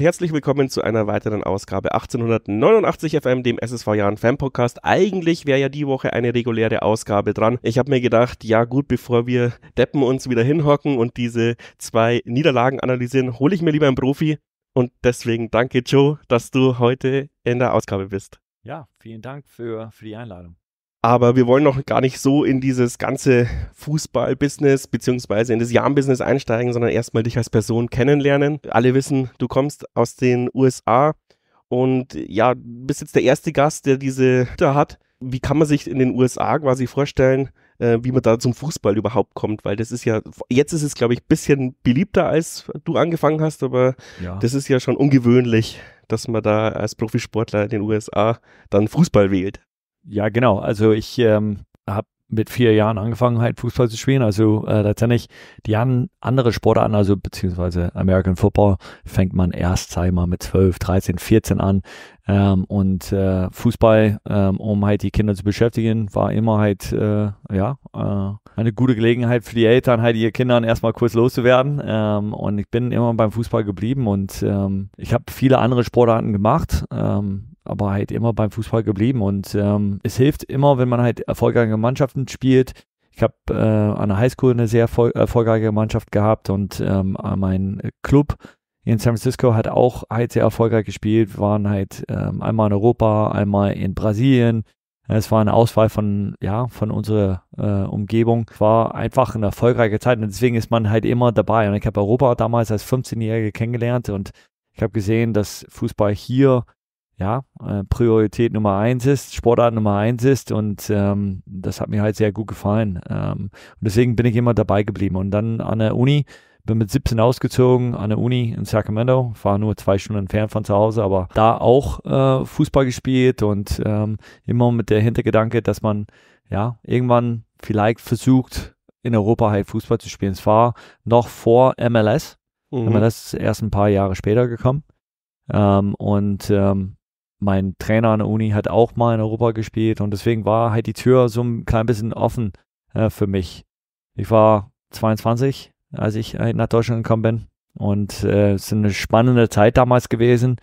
und herzlich willkommen zu einer weiteren Ausgabe 1889 FM, dem SSV Jahren Fan Podcast. Eigentlich wäre ja die Woche eine reguläre Ausgabe dran. Ich habe mir gedacht, ja gut, bevor wir deppen uns wieder hinhocken und diese zwei Niederlagen analysieren, hole ich mir lieber einen Profi. Und deswegen danke Joe, dass du heute in der Ausgabe bist. Ja, vielen Dank für, für die Einladung. Aber wir wollen noch gar nicht so in dieses ganze Fußball-Business beziehungsweise in das Jam-Business einsteigen, sondern erstmal dich als Person kennenlernen. Alle wissen, du kommst aus den USA und ja, bist jetzt der erste Gast, der diese da hat. Wie kann man sich in den USA quasi vorstellen, äh, wie man da zum Fußball überhaupt kommt, weil das ist ja, jetzt ist es, glaube ich, ein bisschen beliebter, als du angefangen hast, aber ja. das ist ja schon ungewöhnlich, dass man da als Profisportler in den USA dann Fußball wählt. Ja, genau. Also ich ähm, habe mit vier Jahren angefangen, halt Fußball zu spielen. Also äh, letztendlich, die haben andere Sportarten, also beziehungsweise American Football fängt man erst, sag ich mal, mit 12, 13, 14 an. Ähm, und äh, Fußball, ähm, um halt die Kinder zu beschäftigen, war immer halt, äh, ja, äh, eine gute Gelegenheit für die Eltern, halt ihre Kindern erstmal kurz loszuwerden. Ähm, und ich bin immer beim Fußball geblieben und ähm, ich habe viele andere Sportarten gemacht. Ähm, aber halt immer beim Fußball geblieben. Und ähm, es hilft immer, wenn man halt erfolgreiche Mannschaften spielt. Ich habe äh, an der Highschool eine sehr erfol erfolgreiche Mannschaft gehabt und ähm, mein Club in San Francisco hat auch halt sehr erfolgreich gespielt. Wir waren halt ähm, einmal in Europa, einmal in Brasilien. Es war eine Auswahl von, ja, von unserer äh, Umgebung. War einfach eine erfolgreiche Zeit und deswegen ist man halt immer dabei. Und ich habe Europa damals als 15-Jährige kennengelernt und ich habe gesehen, dass Fußball hier ja, äh, Priorität Nummer eins ist, Sportart Nummer eins ist und ähm, das hat mir halt sehr gut gefallen. Ähm, und deswegen bin ich immer dabei geblieben. Und dann an der Uni, bin mit 17 ausgezogen an der Uni in Sacramento, war nur zwei Stunden entfernt von zu Hause, aber da auch äh, Fußball gespielt und ähm, immer mit der Hintergedanke, dass man ja irgendwann vielleicht versucht, in Europa halt Fußball zu spielen. Es war noch vor MLS. Mhm. MLS ist erst ein paar Jahre später gekommen. Ähm, und ähm, mein Trainer an der Uni hat auch mal in Europa gespielt und deswegen war halt die Tür so ein klein bisschen offen äh, für mich. Ich war 22, als ich halt nach Deutschland gekommen bin und äh, es ist eine spannende Zeit damals gewesen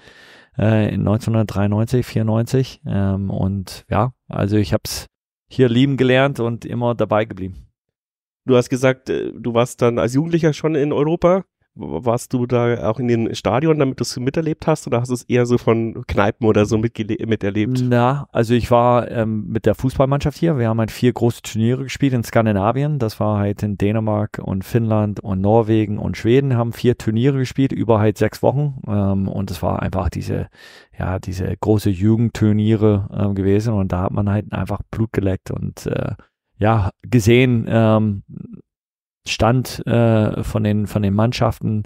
äh, in 1993, 94 ähm, und ja, also ich habe es hier lieben gelernt und immer dabei geblieben. Du hast gesagt, äh, du warst dann als Jugendlicher schon in Europa warst du da auch in den Stadion, damit du es miterlebt hast oder hast du es eher so von Kneipen oder so miterlebt? Na, also ich war ähm, mit der Fußballmannschaft hier. Wir haben halt vier große Turniere gespielt in Skandinavien. Das war halt in Dänemark und Finnland und Norwegen und Schweden haben vier Turniere gespielt über halt sechs Wochen. Ähm, und es war einfach diese, ja, diese große Jugendturniere ähm, gewesen und da hat man halt einfach Blut geleckt und äh, ja, gesehen, ähm, Stand äh, von, den, von den Mannschaften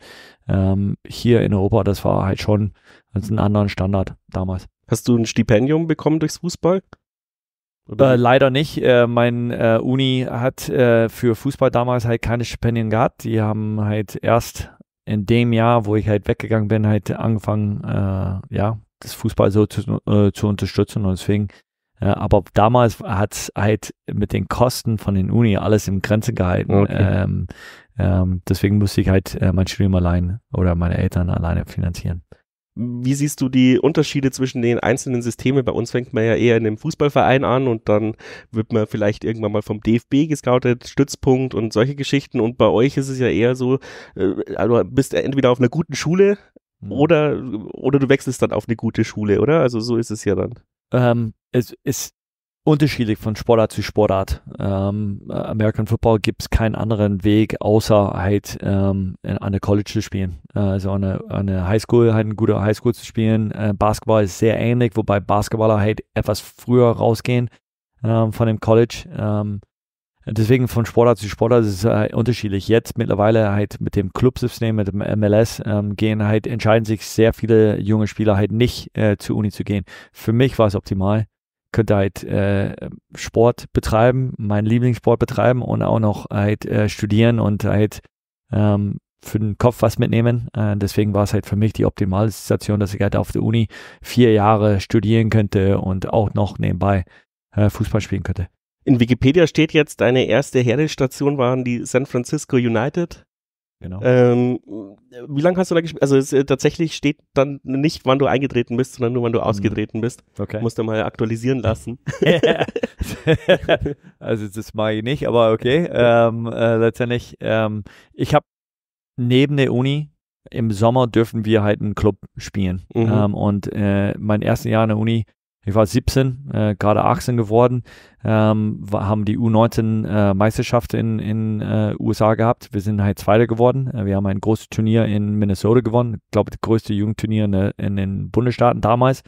ähm, hier in Europa, das war halt schon einen anderen Standard damals. Hast du ein Stipendium bekommen durchs Fußball? Äh, leider nicht. Äh, mein äh, Uni hat äh, für Fußball damals halt keine Stipendien gehabt. Die haben halt erst in dem Jahr, wo ich halt weggegangen bin, halt angefangen, äh, ja, das Fußball so zu, äh, zu unterstützen. Und deswegen ja, aber damals hat es halt mit den Kosten von den Uni alles im Grenze gehalten. Okay. Ähm, ähm, deswegen musste ich halt äh, mein Studium allein oder meine Eltern alleine finanzieren. Wie siehst du die Unterschiede zwischen den einzelnen Systemen? Bei uns fängt man ja eher in einem Fußballverein an und dann wird man vielleicht irgendwann mal vom DFB gescoutet, Stützpunkt und solche Geschichten. Und bei euch ist es ja eher so, äh, also bist entweder auf einer guten Schule hm. oder, oder du wechselst dann auf eine gute Schule, oder? Also so ist es ja dann ähm, es ist unterschiedlich von Sportart zu Sportart. Ähm, American Football gibt es keinen anderen Weg, außer halt ähm, an der College zu spielen. also an der, an der Highschool, halt eine gute Highschool zu spielen. Äh, Basketball ist sehr ähnlich, wobei Basketballer halt etwas früher rausgehen ähm, von dem College. Ähm, Deswegen von Sportler zu Sportler ist es äh, unterschiedlich. Jetzt mittlerweile halt mit dem Clubsystem, mit dem MLS, ähm, gehen halt, entscheiden sich sehr viele junge Spieler halt nicht äh, zur Uni zu gehen. Für mich war es optimal. Könnte halt äh, Sport betreiben, meinen Lieblingssport betreiben und auch noch halt äh, studieren und halt ähm, für den Kopf was mitnehmen. Äh, deswegen war es halt für mich die optimale Situation, dass ich halt auf der Uni vier Jahre studieren könnte und auch noch nebenbei äh, Fußball spielen könnte. In Wikipedia steht jetzt, deine erste Herdestation waren die San Francisco United. Genau. Ähm, wie lange hast du da gespielt? Also es, äh, tatsächlich steht dann nicht, wann du eingetreten bist, sondern nur, wann du hm. ausgetreten bist. Okay. Musst du mal aktualisieren lassen. also das mag ich nicht, aber okay. Ähm, äh, letztendlich, ähm, ich habe neben der Uni im Sommer dürfen wir halt einen Club spielen. Mhm. Ähm, und äh, mein erstes Jahr in der Uni ich war 17, äh, gerade 18 geworden, ähm, haben die U19-Meisterschaft äh, in den äh, USA gehabt. Wir sind halt Zweiter geworden. Äh, wir haben ein großes Turnier in Minnesota gewonnen. Ich glaube, das größte Jugendturnier in, in den Bundesstaaten damals.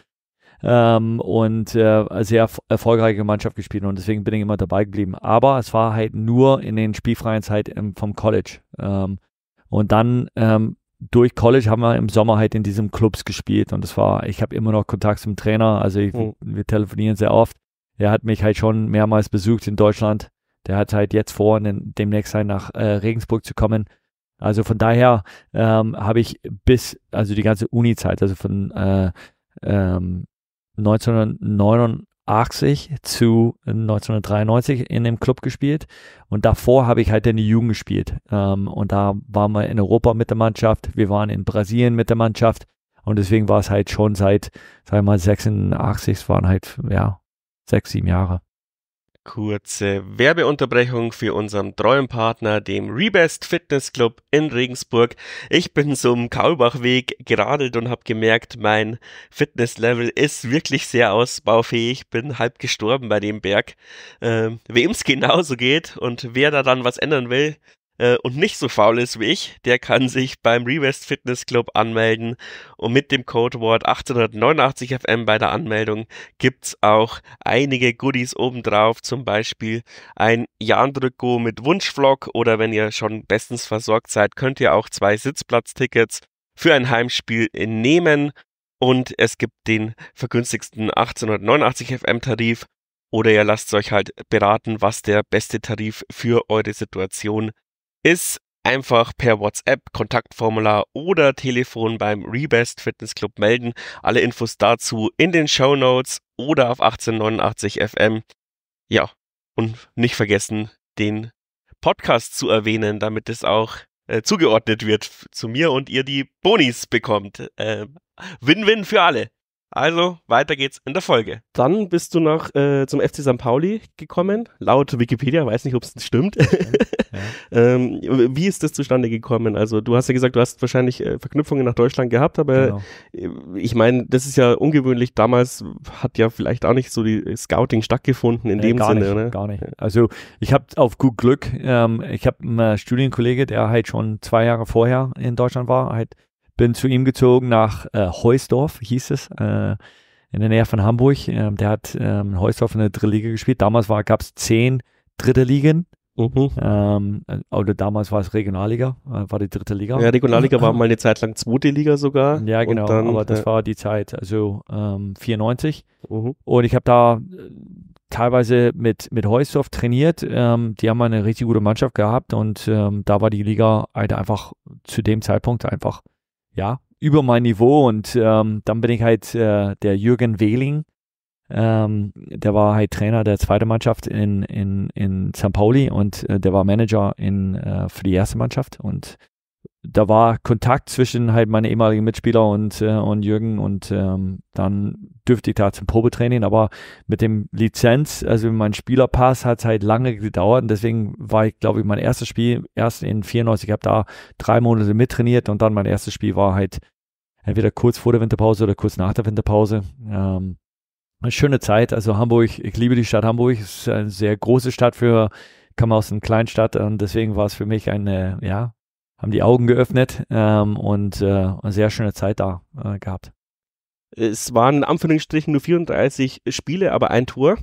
Ähm, und äh, sehr erfolgreiche Mannschaft gespielt und deswegen bin ich immer dabei geblieben. Aber es war halt nur in den spielfreien Zeit halt ähm, vom College. Ähm, und dann ähm, durch College haben wir im Sommer halt in diesen Clubs gespielt und das war, ich habe immer noch Kontakt zum Trainer, also ich, mhm. wir telefonieren sehr oft. Er hat mich halt schon mehrmals besucht in Deutschland. Der hat halt jetzt vor, demnächst halt nach äh, Regensburg zu kommen. Also von daher ähm, habe ich bis, also die ganze Uni-Zeit, also von äh, ähm, 1999, 80 zu 1993 in dem Club gespielt und davor habe ich halt in die Jugend gespielt ähm, und da waren wir in Europa mit der Mannschaft, wir waren in Brasilien mit der Mannschaft und deswegen war es halt schon seit, sagen wir mal, 86, es waren halt, ja, sechs, sieben Jahre kurze Werbeunterbrechung für unseren treuen Partner, dem Rebest Fitness Club in Regensburg. Ich bin zum Kaulbachweg geradelt und habe gemerkt, mein Fitnesslevel ist wirklich sehr ausbaufähig. Bin halb gestorben bei dem Berg. Ähm, Wem es genauso geht und wer da dann was ändern will, äh, und nicht so faul ist wie ich, der kann sich beim Revest Fitness Club anmelden und mit dem Code Codewort 1889 FM bei der Anmeldung gibt's auch einige Goodies obendrauf, zum Beispiel ein Jahndrücko mit Wunschflock oder wenn ihr schon bestens versorgt seid, könnt ihr auch zwei Sitzplatztickets für ein Heimspiel nehmen und es gibt den vergünstigsten 1889 FM Tarif oder ihr lasst euch halt beraten, was der beste Tarif für eure Situation ist ist einfach per WhatsApp, Kontaktformular oder Telefon beim Rebest Fitness Club melden. Alle Infos dazu in den Show Notes oder auf 1889 FM. Ja, und nicht vergessen, den Podcast zu erwähnen, damit es auch äh, zugeordnet wird zu mir und ihr die Bonis bekommt. Äh, Win-win äh, für alle. Also, weiter geht's in der Folge. Dann bist du noch äh, zum FC St. Pauli gekommen, laut Wikipedia, weiß nicht, ob es stimmt. Ja, ähm, wie ist das zustande gekommen? Also, du hast ja gesagt, du hast wahrscheinlich äh, Verknüpfungen nach Deutschland gehabt, aber genau. Äh, ich meine, das ist ja ungewöhnlich. Damals hat ja vielleicht auch nicht so die Scouting stattgefunden in äh, dem Sinne. Nicht, ne? Gar nicht. Also, ich habe auf gut Glück, ähm, ich habe einen Studienkollege, der halt schon zwei Jahre vorher in Deutschland war, halt bin zu ihm gezogen nach äh, Heusdorf, hieß es, äh, in der Nähe von Hamburg. Ähm, der hat ähm, Heusdorf in der dritten Liga gespielt. Damals gab es zehn dritte Ligen. Mhm. Ähm, also damals war es Regionalliga, äh, war die dritte Liga. Ja, Regionalliga war mal eine Zeit lang zweite Liga sogar. Ja, genau, dann, aber das ja. Äh, war die Zeit, also ähm, 94. Mhm. Und ich habe da teilweise mit, mit Heusdorf trainiert. Ähm, die haben eine richtig gute Mannschaft gehabt und ähm, da war die Liga halt einfach zu dem Zeitpunkt einfach ja, über mein Niveau und ähm, dann bin ich halt äh, der Jürgen Wehling, ähm, der war halt Trainer der zweiten Mannschaft in, in, in St. Pauli und äh, der war Manager in, äh, für die erste Mannschaft und da war Kontakt zwischen halt meine ehemaligen Mitspieler und, äh, und Jürgen und ähm, dann dürfte ich da zum Probetraining, aber mit dem Lizenz, also mein Spielerpass hat es halt lange gedauert und deswegen war ich, glaube ich, mein erstes Spiel erst in 94, ich habe da drei Monate mittrainiert und dann mein erstes Spiel war halt entweder kurz vor der Winterpause oder kurz nach der Winterpause. Ähm, eine schöne Zeit, also Hamburg, ich liebe die Stadt Hamburg, es ist eine sehr große Stadt für, kam aus einer kleinen Stadt und deswegen war es für mich eine, ja, haben die Augen geöffnet ähm, und äh, eine sehr schöne Zeit da äh, gehabt. Es waren in Anführungsstrichen nur 34 Spiele, aber ein Tor.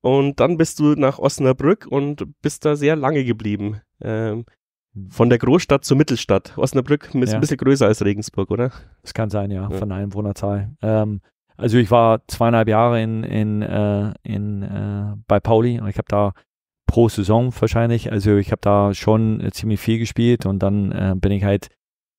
Und dann bist du nach Osnabrück und bist da sehr lange geblieben. Ähm, hm. von der Großstadt zur Mittelstadt. Osnabrück ist ja. ein bisschen größer als Regensburg, oder? Das kann sein, ja, ja. von der Einwohnerzahl. Ähm, also ich war zweieinhalb Jahre in, in, äh, in, äh, bei Pauli und ich habe da pro Saison wahrscheinlich. Also ich habe da schon äh, ziemlich viel gespielt und dann äh, bin ich halt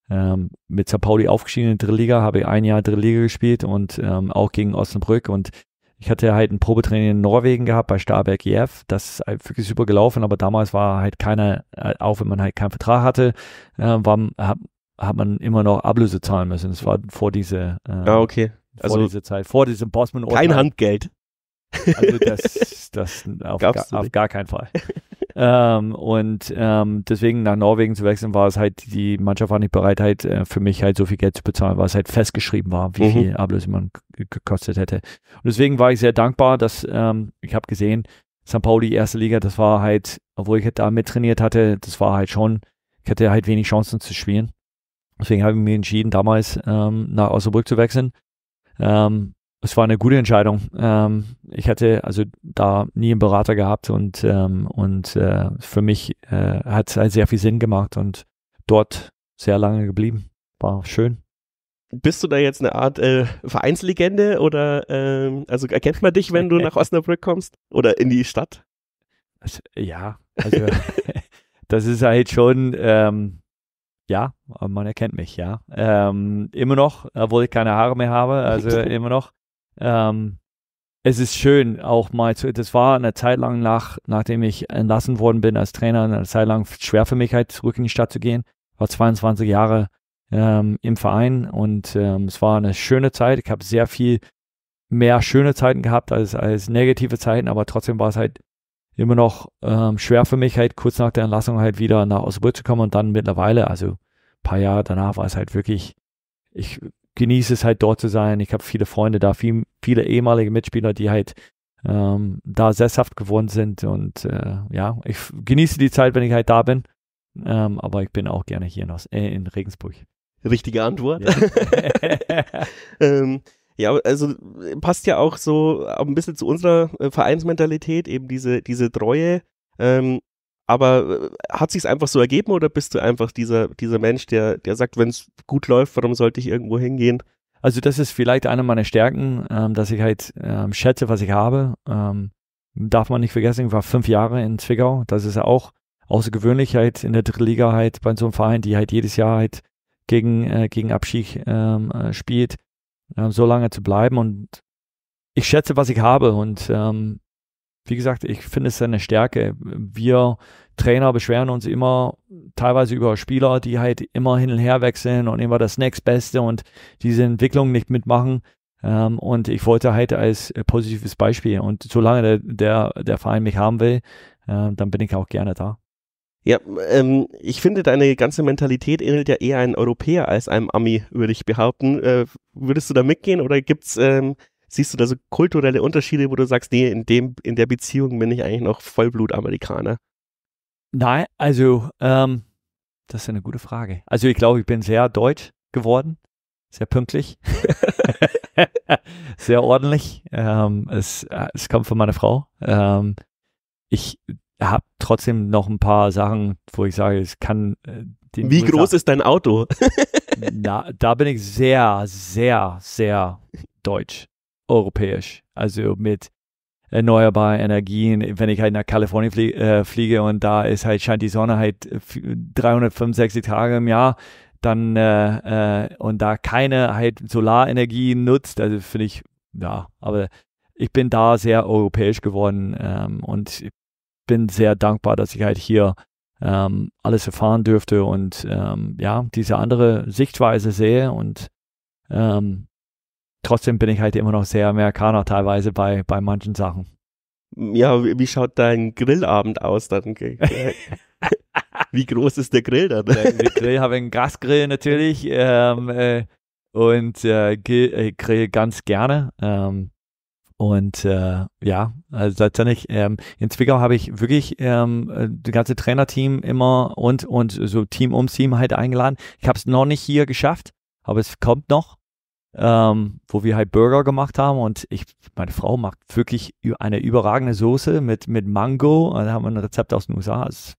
ähm, mit St. Pauli aufgestiegen in die dritte Liga, habe ich ein Jahr dritte Liga gespielt und ähm, auch gegen Osnabrück und ich hatte halt ein Probetraining in Norwegen gehabt bei Starberg EF. Das ist halt wirklich super gelaufen, aber damals war halt keiner, äh, auch wenn man halt keinen Vertrag hatte, äh, war, hat, hat man immer noch Ablöse zahlen müssen. Das war vor diese, äh, ah, okay. also vor diese Zeit, vor diesem Bosman. Kein Handgeld. Also das das auf, gar, auf gar keinen Fall. ähm, und ähm, deswegen nach Norwegen zu wechseln, war es halt, die Mannschaft war nicht bereit, halt äh, für mich halt so viel Geld zu bezahlen, weil es halt festgeschrieben war, wie mhm. viel Ablöse man gekostet hätte. Und deswegen war ich sehr dankbar, dass ähm, ich habe gesehen, St. Pauli, erste Liga, das war halt, obwohl ich halt da mit trainiert hatte, das war halt schon, ich hatte halt wenig Chancen zu spielen. Deswegen habe ich mich entschieden, damals ähm, nach Osnabrück zu wechseln. Ähm, es war eine gute Entscheidung. Ähm, ich hatte also da nie einen Berater gehabt und, ähm, und äh, für mich äh, hat es halt sehr viel Sinn gemacht und dort sehr lange geblieben. War schön. Bist du da jetzt eine Art äh, Vereinslegende oder ähm, also erkennt man dich, wenn du nach Osnabrück kommst oder in die Stadt? Also, ja, also das ist halt schon, ähm, ja, man erkennt mich, ja. Ähm, immer noch, obwohl ich keine Haare mehr habe, also immer noch. Ähm, es ist schön, auch mal zu. Das war eine Zeit lang nach, nachdem ich entlassen worden bin als Trainer, eine Zeit lang schwer für mich halt zurück in die Stadt zu gehen. War 22 Jahre ähm, im Verein und ähm, es war eine schöne Zeit. Ich habe sehr viel mehr schöne Zeiten gehabt als, als negative Zeiten, aber trotzdem war es halt immer noch ähm, schwer für mich, halt kurz nach der Entlassung halt wieder nach Osnabrück zu kommen und dann mittlerweile, also ein paar Jahre danach war es halt wirklich, ich genieße es halt dort zu sein. Ich habe viele Freunde da, viel, viele ehemalige Mitspieler, die halt ähm, da sesshaft geworden sind. Und äh, ja, ich genieße die Zeit, wenn ich halt da bin. Ähm, aber ich bin auch gerne hier in, Os äh, in Regensburg. Richtige Antwort. Ja. ähm, ja, also passt ja auch so ein bisschen zu unserer äh, Vereinsmentalität, eben diese, diese Treue. Ähm, aber äh, hat sich einfach so ergeben oder bist du einfach dieser, dieser Mensch, der, der sagt, wenn es gut läuft, warum sollte ich irgendwo hingehen? Also das ist vielleicht eine meiner Stärken, ähm, dass ich halt ähm, schätze, was ich habe. Ähm, darf man nicht vergessen, ich war fünf Jahre in Zwickau. Das ist ja auch außergewöhnlich halt in der dritten Liga halt bei so einem Verein, die halt jedes Jahr halt gegen, äh, gegen Abschied ähm, äh, spielt, ähm, so lange zu bleiben. Und ich schätze, was ich habe und ähm, wie gesagt, ich finde es eine Stärke. Wir Trainer beschweren uns immer teilweise über Spieler, die halt immer hin und her wechseln und immer das Next Beste und diese Entwicklung nicht mitmachen. Ähm, und ich wollte halt als äh, positives Beispiel. Und solange der, der, der Verein mich haben will, ähm, dann bin ich auch gerne da. Ja, ähm, ich finde, deine ganze Mentalität ähnelt ja eher einem Europäer als einem Ami, würde ich behaupten. Äh, würdest du da mitgehen oder gibt's ähm, siehst du da so kulturelle Unterschiede, wo du sagst, nee, in, dem, in der Beziehung bin ich eigentlich noch Vollblut-Amerikaner? Nein, also, ähm, das ist eine gute Frage. Also, ich glaube, ich bin sehr deutsch geworden, sehr pünktlich, sehr ordentlich. Ähm, es, äh, es kommt von meiner Frau. Ähm, ich habe trotzdem noch ein paar Sachen, wo ich sage, es kann. Äh, Wie USA groß ist dein Auto? Na, da bin ich sehr, sehr, sehr deutsch europäisch, also mit erneuerbaren Energien. Wenn ich halt nach Kalifornien fliege, äh, fliege und da ist halt, scheint die Sonne halt 365 Tage im Jahr, dann äh, äh, und da keine halt Solarenergie nutzt, also finde ich, ja, aber ich bin da sehr europäisch geworden ähm, und bin sehr dankbar, dass ich halt hier ähm, alles erfahren dürfte und ähm, ja, diese andere Sichtweise sehe und ähm, trotzdem bin ich halt immer noch sehr Amerikaner teilweise bei, bei manchen Sachen. Ja, wie, wie schaut dein Grillabend aus dann? wie groß ist der Grill dann? Der, der Grill habe einen Gasgrill natürlich ähm, äh, und äh, äh, grill ganz gerne. Ähm, und äh, ja, also letztendlich ähm, in Zwickau habe ich wirklich ähm, das ganze Trainerteam immer und und so Team um Team halt eingeladen. Ich habe es noch nicht hier geschafft, aber es kommt noch ähm, wo wir halt Burger gemacht haben und ich, meine Frau macht wirklich eine überragende Soße mit, mit Mango. Da haben wir ein Rezept aus den USA. Also,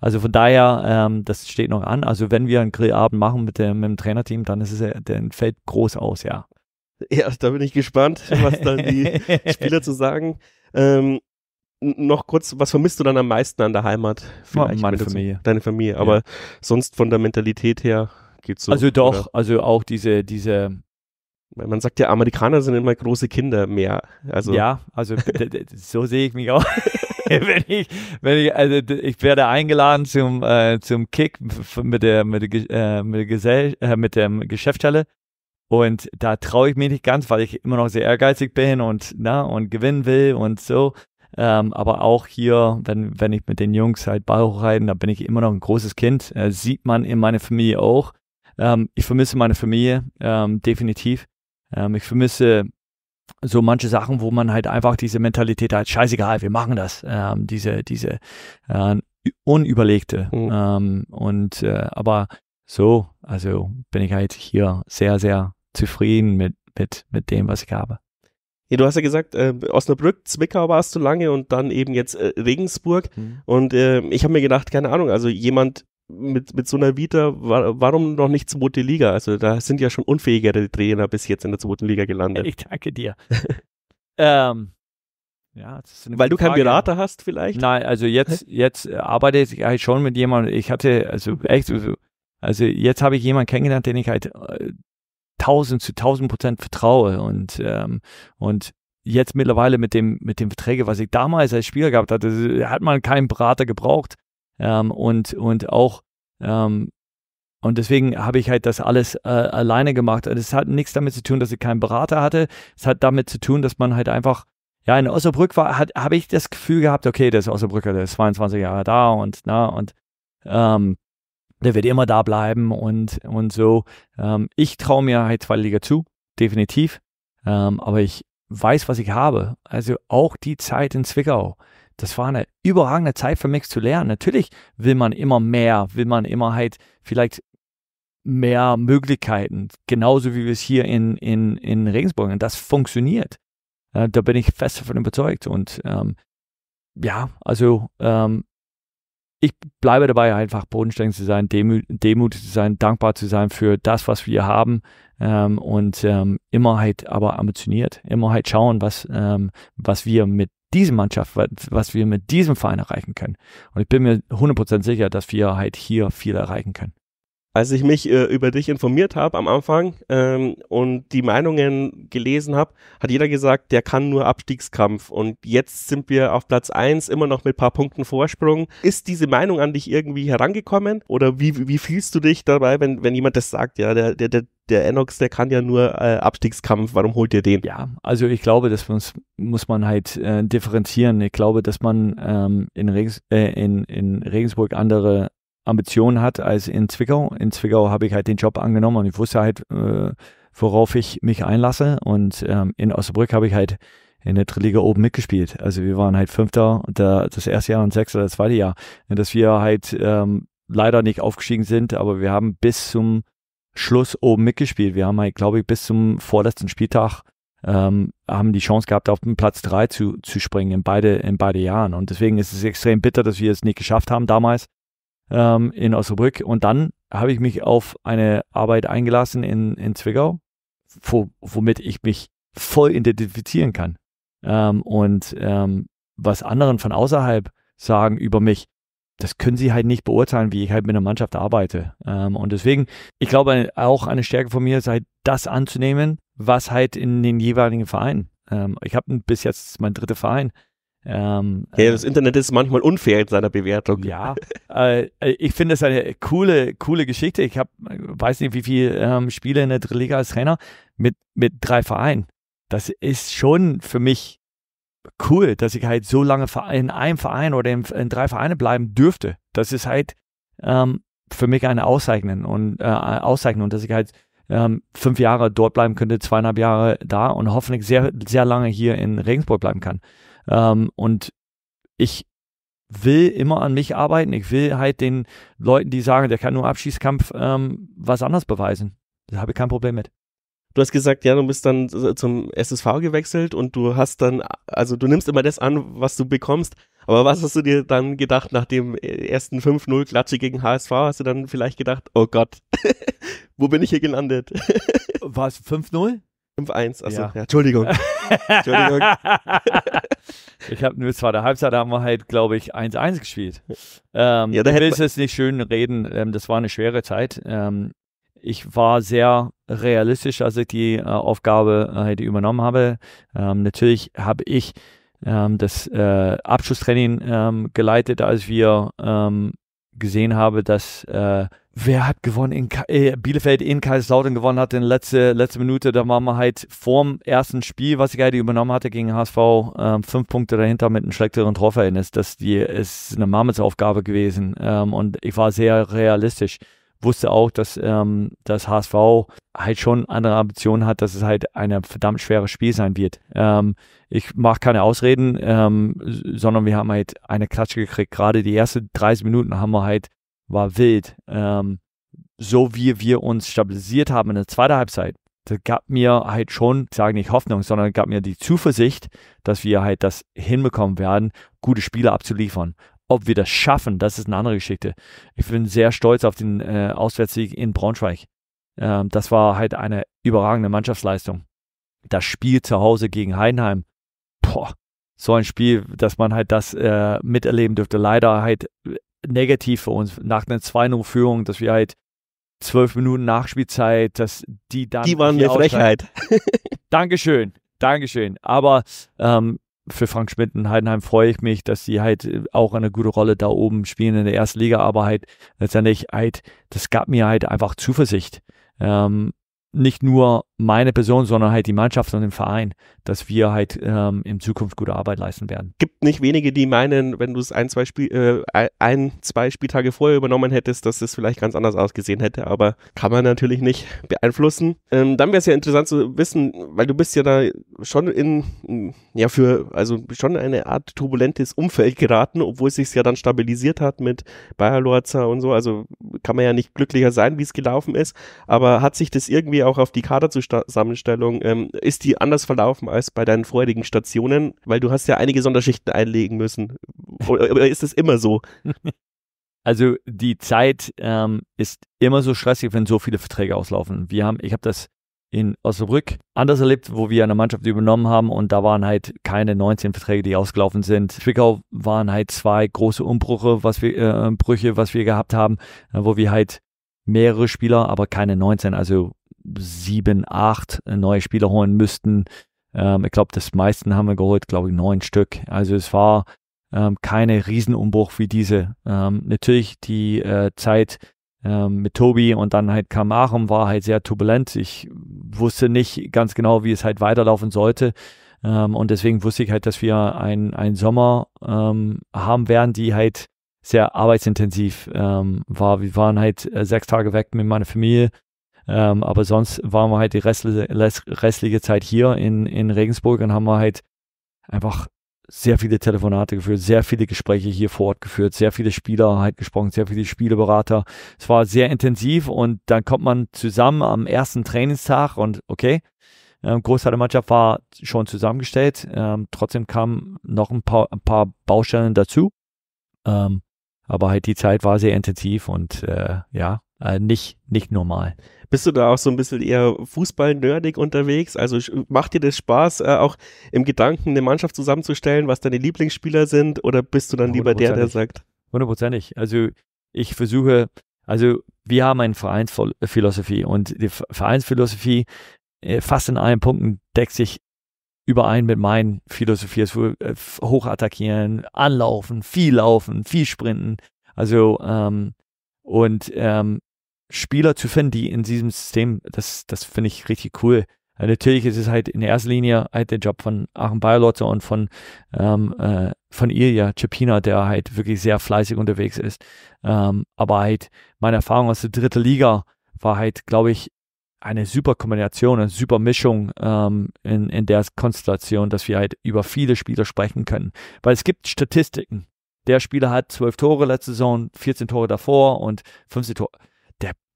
also von daher, ähm, das steht noch an. Also wenn wir einen Grillabend machen mit dem, mit dem Trainerteam, dann ist es, äh, dann fällt groß aus, ja. Ja, da bin ich gespannt, was dann die Spieler zu sagen. Ähm, noch kurz, was vermisst du dann am meisten an der Heimat? Vielleicht Meine Familie. Deine Familie, aber ja. sonst von der Mentalität her geht's so. Also doch, oder? also auch diese, diese man sagt ja, Amerikaner sind immer große Kinder mehr. Also ja, also so sehe ich mich auch. wenn ich, wenn ich, also ich werde eingeladen zum, äh, zum Kick mit der, mit der, äh, mit, der Gesell äh, mit der Geschäftsstelle. Und da traue ich mich nicht ganz, weil ich immer noch sehr ehrgeizig bin und, na, ne, und gewinnen will und so. Ähm, aber auch hier, wenn, wenn ich mit den Jungs halt Ball hochreiten, da bin ich immer noch ein großes Kind. Äh, sieht man in meiner Familie auch. Ähm, ich vermisse meine Familie, ähm, definitiv. Ähm, ich vermisse so manche Sachen, wo man halt einfach diese Mentalität hat, scheißegal, wir machen das. Ähm, diese, diese äh, unüberlegte. Mhm. Ähm, und äh, aber so, also bin ich halt hier sehr, sehr zufrieden mit, mit, mit dem, was ich habe. Ja, du hast ja gesagt, äh, Osnabrück, Zwickau warst du lange und dann eben jetzt äh, Regensburg. Mhm. Und äh, ich habe mir gedacht, keine Ahnung, also jemand, mit, mit so einer Vita, warum noch nicht zweite Liga? Also da sind ja schon unfähigere Trainer bis jetzt in der zweiten Liga gelandet. Ich danke dir. ähm, ja, Weil du keinen Berater hast vielleicht? Nein, also jetzt, jetzt arbeite ich halt schon mit jemandem. Ich hatte, also echt, also, also jetzt habe ich jemanden kennengelernt, den ich halt äh, tausend zu tausend Prozent vertraue und, ähm, und jetzt mittlerweile mit dem, mit dem Verträge, was ich damals als Spieler gehabt hatte, hat man keinen Berater gebraucht ähm, und, und auch ähm, und deswegen habe ich halt das alles äh, alleine gemacht. Also es hat nichts damit zu tun, dass ich keinen Berater hatte. Es hat damit zu tun, dass man halt einfach, ja, in Osnabrück war, habe ich das Gefühl gehabt, okay, der ist Osnabrücker, der ist 22 Jahre da und, na, und, ähm, der wird immer da bleiben und, und so. Ähm, ich traue mir halt zwei Liga zu, definitiv. Ähm, aber ich weiß, was ich habe. Also auch die Zeit in Zwickau das war eine überragende Zeit für mich zu lernen. Natürlich will man immer mehr, will man immer halt vielleicht mehr Möglichkeiten, genauso wie wir es hier in, in, in Regensburg. Und das funktioniert. Äh, da bin ich fest davon überzeugt. Und ähm, ja, also ähm, ich bleibe dabei, einfach bodenständig zu sein, demü demütig zu sein, dankbar zu sein für das, was wir haben ähm, und ähm, immer halt aber ambitioniert, immer halt schauen, was, ähm, was wir mit diese Mannschaft, was wir mit diesem Verein erreichen können. Und ich bin mir 100% sicher, dass wir halt hier viel erreichen können als ich mich äh, über dich informiert habe am Anfang ähm, und die Meinungen gelesen habe, hat jeder gesagt, der kann nur Abstiegskampf. Und jetzt sind wir auf Platz 1 immer noch mit ein paar Punkten Vorsprung. Ist diese Meinung an dich irgendwie herangekommen? Oder wie, wie fühlst du dich dabei, wenn, wenn jemand das sagt, ja, der, der, der, der Enox, der kann ja nur äh, Abstiegskampf, warum holt ihr den? Ja, also ich glaube, das muss, muss man halt äh, differenzieren. Ich glaube, dass man ähm, in, Regens, äh, in, in Regensburg andere Ambitionen hat als in Zwickau. In Zwickau habe ich halt den Job angenommen und ich wusste halt, äh, worauf ich mich einlasse. Und ähm, in Osnabrück habe ich halt in der Drittliga oben mitgespielt. Also wir waren halt Fünfter der, das erste Jahr und Sechster das zweite Jahr. Und dass wir halt ähm, leider nicht aufgestiegen sind, aber wir haben bis zum Schluss oben mitgespielt. Wir haben halt, glaube ich, bis zum vorletzten Spieltag ähm, haben die Chance gehabt, auf den Platz 3 zu, zu springen in beide, in beide Jahren. Und deswegen ist es extrem bitter, dass wir es nicht geschafft haben damals ähm, in Osnabrück. Und dann habe ich mich auf eine Arbeit eingelassen in, in Zwickau, wo, womit ich mich voll identifizieren kann. Ähm, und ähm, was anderen von außerhalb sagen über mich, das können sie halt nicht beurteilen, wie ich halt mit einer Mannschaft arbeite. Ähm, und deswegen, ich glaube, auch eine Stärke von mir ist halt, das anzunehmen, was halt in den jeweiligen Vereinen. Ähm, ich habe bis jetzt mein dritter Verein, ähm, ja, äh, das Internet ist manchmal unfair in seiner Bewertung. Ja, äh, äh ich finde es eine coole, coole Geschichte. Ich habe, äh, weiß nicht, wie viele ähm, Spiele in der Liga als Trainer mit, mit drei Vereinen. Das ist schon für mich cool, dass ich halt so lange in einem Verein oder in, in drei Vereine bleiben dürfte. Das ist halt ähm, für mich eine Auszeichnung und äh, Auszeichnung, dass ich halt ähm, fünf Jahre dort bleiben könnte, zweieinhalb Jahre da und hoffentlich sehr, sehr lange hier in Regensburg bleiben kann. Ähm, und ich will immer an mich arbeiten. Ich will halt den Leuten, die sagen, der kann nur Abschießkampf, ähm, was anders beweisen. Da habe ich kein Problem mit. Du hast gesagt, ja, du bist dann zum SSV gewechselt und du hast dann, also du nimmst immer das an, was du bekommst. Aber was hast du dir dann gedacht nach dem äh, ersten 5-0-Klatsche gegen HSV? Hast du dann vielleicht gedacht, oh Gott, wo bin ich hier gelandet? War es 5-0? 5-1, also ja. ja, Entschuldigung. Entschuldigung. ich habe nur der Halbzeit da haben wir halt, glaube ich, 1-1 gespielt. Ähm, ja, da ich will es jetzt nicht schön reden. Ähm, das war eine schwere Zeit. Ähm, ich war sehr realistisch, als ich die äh, Aufgabe äh, die übernommen habe. Ähm, natürlich habe ich ähm, das äh, Abschlusstraining ähm, geleitet, als wir gesehen habe, dass äh, wer hat gewonnen in Ka äh, Bielefeld in Kaiserslautern gewonnen hat in letzte letzte Minute, da waren wir halt vorm ersten Spiel, was ich gerade übernommen hatte gegen HSV, ähm, fünf Punkte dahinter mit einem schlechteren Torverhältnis. Das die, ist eine Mammutsaufgabe gewesen ähm, und ich war sehr realistisch wusste auch, dass ähm, das HSV halt schon andere Ambitionen hat, dass es halt ein verdammt schweres Spiel sein wird. Ähm, ich mache keine Ausreden, ähm, sondern wir haben halt eine Klatsche gekriegt. Gerade die ersten 30 Minuten haben wir halt, war wild. Ähm, so wie wir uns stabilisiert haben in der zweiten Halbzeit, das gab mir halt schon, ich sage nicht Hoffnung, sondern gab mir die Zuversicht, dass wir halt das hinbekommen werden, gute Spiele abzuliefern. Ob wir das schaffen, das ist eine andere Geschichte. Ich bin sehr stolz auf den äh, Auswärtssieg in Braunschweig. Ähm, das war halt eine überragende Mannschaftsleistung. Das Spiel zu Hause gegen Heidenheim, boah, so ein Spiel, dass man halt das äh, miterleben dürfte. Leider halt äh, negativ für uns nach einer 2-0-Führung, dass wir halt zwölf Minuten Nachspielzeit, dass die dann. Die waren eine Frechheit. Dankeschön, Dankeschön. Aber ähm, für Frank Schmidt in Heidenheim freue ich mich, dass sie halt äh, auch eine gute Rolle da oben spielen in der ersten Liga, aber halt letztendlich halt, das gab mir halt einfach Zuversicht. Ähm, nicht nur meine Person, sondern halt die Mannschaft und den Verein, dass wir halt ähm, in Zukunft gute Arbeit leisten werden. Gibt nicht wenige, die meinen, wenn du es ein zwei, Spiel, äh, ein, zwei Spieltage vorher übernommen hättest, dass es vielleicht ganz anders ausgesehen hätte, aber kann man natürlich nicht beeinflussen. Ähm, dann wäre es ja interessant zu wissen, weil du bist ja da schon in, ja für, also schon eine Art turbulentes Umfeld geraten, obwohl es sich ja dann stabilisiert hat mit Bayer Lorza und so, also kann man ja nicht glücklicher sein, wie es gelaufen ist, aber hat sich das irgendwie auch auf die Karte zu Zusammenstellung, ähm, ist die anders verlaufen als bei deinen vorherigen Stationen? Weil du hast ja einige Sonderschichten einlegen müssen. Oder ist das immer so? Also die Zeit ähm, ist immer so stressig, wenn so viele Verträge auslaufen. Wir haben, ich habe das in Osnabrück anders erlebt, wo wir eine Mannschaft übernommen haben und da waren halt keine 19 Verträge, die ausgelaufen sind. Zwickau waren halt zwei große Umbrüche, was wir äh, Brüche, was wir gehabt haben, äh, wo wir halt mehrere Spieler, aber keine 19, also sieben, acht äh, neue Spieler holen müssten. Ähm, ich glaube, das meisten haben wir geholt, glaube ich, neun Stück. Also es war ähm, keine Riesenumbruch wie diese. Ähm, natürlich die äh, Zeit ähm, mit Tobi und dann halt kam Aachen, war halt sehr turbulent. Ich wusste nicht ganz genau, wie es halt weiterlaufen sollte. Ähm, und deswegen wusste ich halt, dass wir einen Sommer ähm, haben werden, die halt sehr arbeitsintensiv ähm, war. Wir waren halt äh, sechs Tage weg mit meiner Familie. Ähm, aber sonst waren wir halt die restliche, restliche Zeit hier in, in Regensburg und haben wir halt einfach sehr viele Telefonate geführt, sehr viele Gespräche hier vor Ort geführt, sehr viele Spieler halt gesprochen, sehr viele Spieleberater. Es war sehr intensiv und dann kommt man zusammen am ersten Trainingstag und okay, ähm, Großteil der Mannschaft war schon zusammengestellt. Ähm, trotzdem kamen noch ein paar, ein paar Baustellen dazu. Ähm, aber halt die Zeit war sehr intensiv und äh, ja, äh, nicht, nicht normal. Bist du da auch so ein bisschen eher Fußball-nerdig unterwegs? Also macht dir das Spaß, äh, auch im Gedanken eine Mannschaft zusammenzustellen, was deine Lieblingsspieler sind? Oder bist du dann lieber der, der sagt? Hundertprozentig. Also ich versuche, also wir haben eine Vereinsphilosophie und die Vereinsphilosophie äh, fast in allen Punkten deckt sich überein mit meinen Philosophie. Es äh, hoch attackieren, anlaufen, viel laufen, viel sprinten. Also ähm, und ähm, Spieler zu finden, die in diesem System, das, das finde ich richtig cool. Also natürlich ist es halt in erster Linie halt der Job von Aachen Bayerlotte und von, ähm, äh, von Ilya Cepina, der halt wirklich sehr fleißig unterwegs ist. Ähm, aber halt meine Erfahrung aus der dritten Liga war halt, glaube ich, eine super Kombination, eine super Mischung ähm, in, in der Konstellation, dass wir halt über viele Spieler sprechen können. Weil es gibt Statistiken. Der Spieler hat zwölf Tore letzte Saison, 14 Tore davor und 15 Tore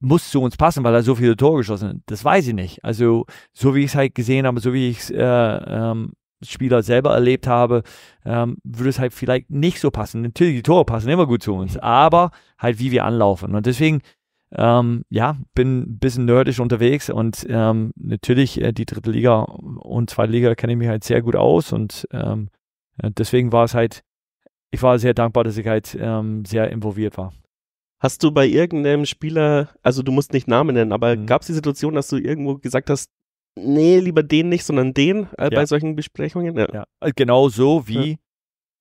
muss zu uns passen, weil er so viele Tore geschossen hat. Das weiß ich nicht. Also, so wie ich es halt gesehen habe, so wie ich es äh, ähm, Spieler selber erlebt habe, ähm, würde es halt vielleicht nicht so passen. Natürlich, die Tore passen immer gut zu uns, aber halt wie wir anlaufen. Und deswegen, ähm, ja, bin ein bisschen nerdisch unterwegs und ähm, natürlich äh, die dritte Liga und zweite Liga kenne ich mich halt sehr gut aus und ähm, äh, deswegen war es halt, ich war sehr dankbar, dass ich halt ähm, sehr involviert war. Hast du bei irgendeinem Spieler, also du musst nicht Namen nennen, aber mhm. gab es die Situation, dass du irgendwo gesagt hast, nee, lieber den nicht, sondern den äh, ja. bei solchen Besprechungen? Ja. ja. Äh, genau so wie ja.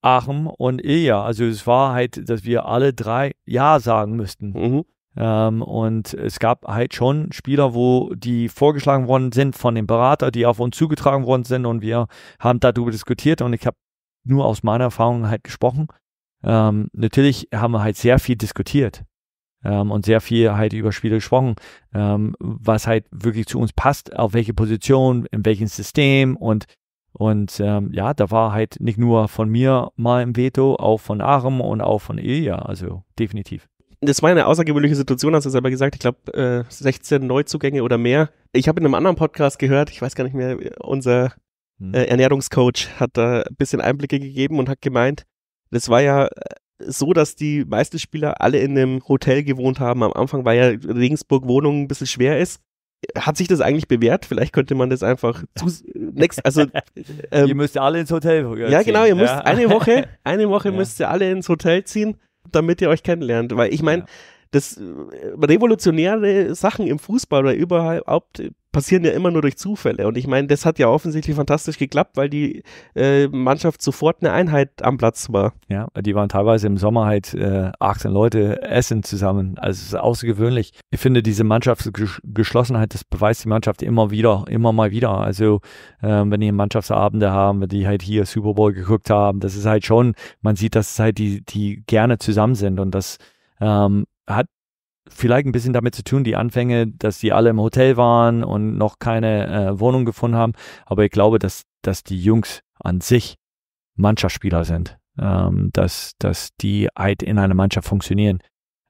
Achim und Ilja. Also es war halt, dass wir alle drei Ja sagen müssten. Mhm. Ähm, und es gab halt schon Spieler, wo die vorgeschlagen worden sind von dem Berater, die auf uns zugetragen worden sind und wir haben darüber diskutiert und ich habe nur aus meiner Erfahrung halt gesprochen. Ähm, natürlich haben wir halt sehr viel diskutiert ähm, und sehr viel halt über Spiele gesprochen, ähm, was halt wirklich zu uns passt, auf welche Position, in welchem System und und ähm, ja, da war halt nicht nur von mir mal im Veto, auch von Aram und auch von Ilja, also definitiv das war eine außergewöhnliche Situation, hast du selber gesagt. Ich glaube, äh, 16 Neuzugänge oder mehr. Ich habe in einem anderen Podcast gehört, ich weiß gar nicht mehr, unser hm. äh, Ernährungscoach hat da ein bisschen Einblicke gegeben und hat gemeint, das war ja äh, so, dass die meisten Spieler alle in einem Hotel gewohnt haben. Am Anfang weil ja Regensburg Wohnung ein bisschen schwer ist. Hat sich das eigentlich bewährt? Vielleicht könnte man das einfach zu next, also ähm, ihr müsst alle ins Hotel. Ziehen. Ja, genau, ihr müsst ja. eine Woche, eine Woche ja. müsst ihr alle ins Hotel ziehen, damit ihr euch kennenlernt. Weil ich meine, ja. das äh, revolutionäre Sachen im Fußball oder überhaupt passieren ja immer nur durch Zufälle. Und ich meine, das hat ja offensichtlich fantastisch geklappt, weil die äh, Mannschaft sofort eine Einheit am Platz war. Ja, die waren teilweise im Sommer halt äh, 18 Leute essen zusammen. Also es ist außergewöhnlich. Ich finde, diese Mannschaftsgeschlossenheit, das beweist die Mannschaft immer wieder, immer mal wieder. Also ähm, wenn die Mannschaftsabende haben, wenn die halt hier Super Bowl geguckt haben, das ist halt schon, man sieht, dass es halt die, die gerne zusammen sind und das ähm, hat vielleicht ein bisschen damit zu tun, die Anfänge, dass die alle im Hotel waren und noch keine äh, Wohnung gefunden haben. Aber ich glaube, dass, dass die Jungs an sich Mannschaftsspieler sind, ähm, dass, dass die halt in einer Mannschaft funktionieren.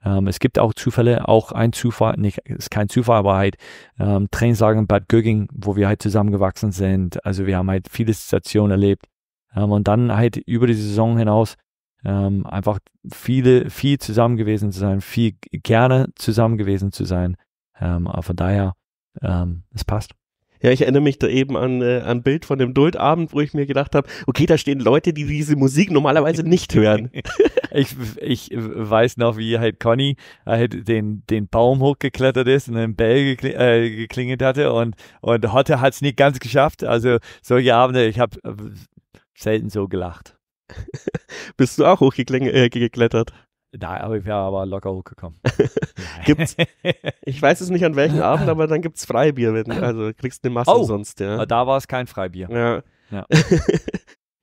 Ähm, es gibt auch Zufälle, auch ein Zufall, nicht, ist kein Zufall, aber halt ähm, Trainingslager in Bad Gögging, wo wir halt zusammengewachsen sind. Also wir haben halt viele Situationen erlebt. Ähm, und dann halt über die Saison hinaus ähm, einfach viele, viel zusammen gewesen zu sein, viel gerne zusammen gewesen zu sein. Ähm, aber von daher, ähm, es passt. Ja, ich erinnere mich da eben an äh, ein Bild von dem Duldabend, wo ich mir gedacht habe, okay, da stehen Leute, die diese Musik normalerweise nicht hören. ich, ich weiß noch, wie halt Conny halt den, den Baum hochgeklettert ist und den Bell gekling, äh, geklingelt hatte und, und Hotte hat es nicht ganz geschafft. Also solche Abende, ich habe äh, selten so gelacht. Bist du auch hochgeklettert? Äh, da habe ich ja aber locker hochgekommen. gibt's, ich weiß es nicht an welchem Abend, aber dann gibt es Freibier. also kriegst du eine Masse oh, sonst. Ja. Da war es kein Freibier. Ja. Ja,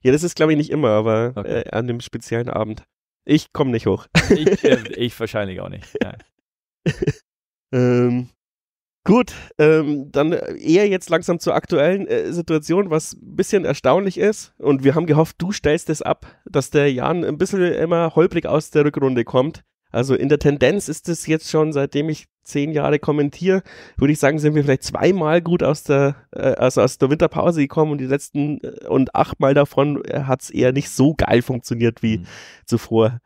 ja das ist glaube ich nicht immer, aber okay. äh, an dem speziellen Abend. Ich komme nicht hoch. ich, äh, ich wahrscheinlich auch nicht. ähm, Gut, ähm, dann äh, eher jetzt langsam zur aktuellen äh, Situation, was ein bisschen erstaunlich ist. Und wir haben gehofft, du stellst es ab, dass der Jan ein bisschen immer holprig aus der Rückrunde kommt. Also in der Tendenz ist es jetzt schon, seitdem ich zehn Jahre kommentiere, würde ich sagen, sind wir vielleicht zweimal gut aus der, äh, also aus der Winterpause gekommen und die letzten äh, und achtmal davon äh, hat es eher nicht so geil funktioniert wie mhm. zuvor.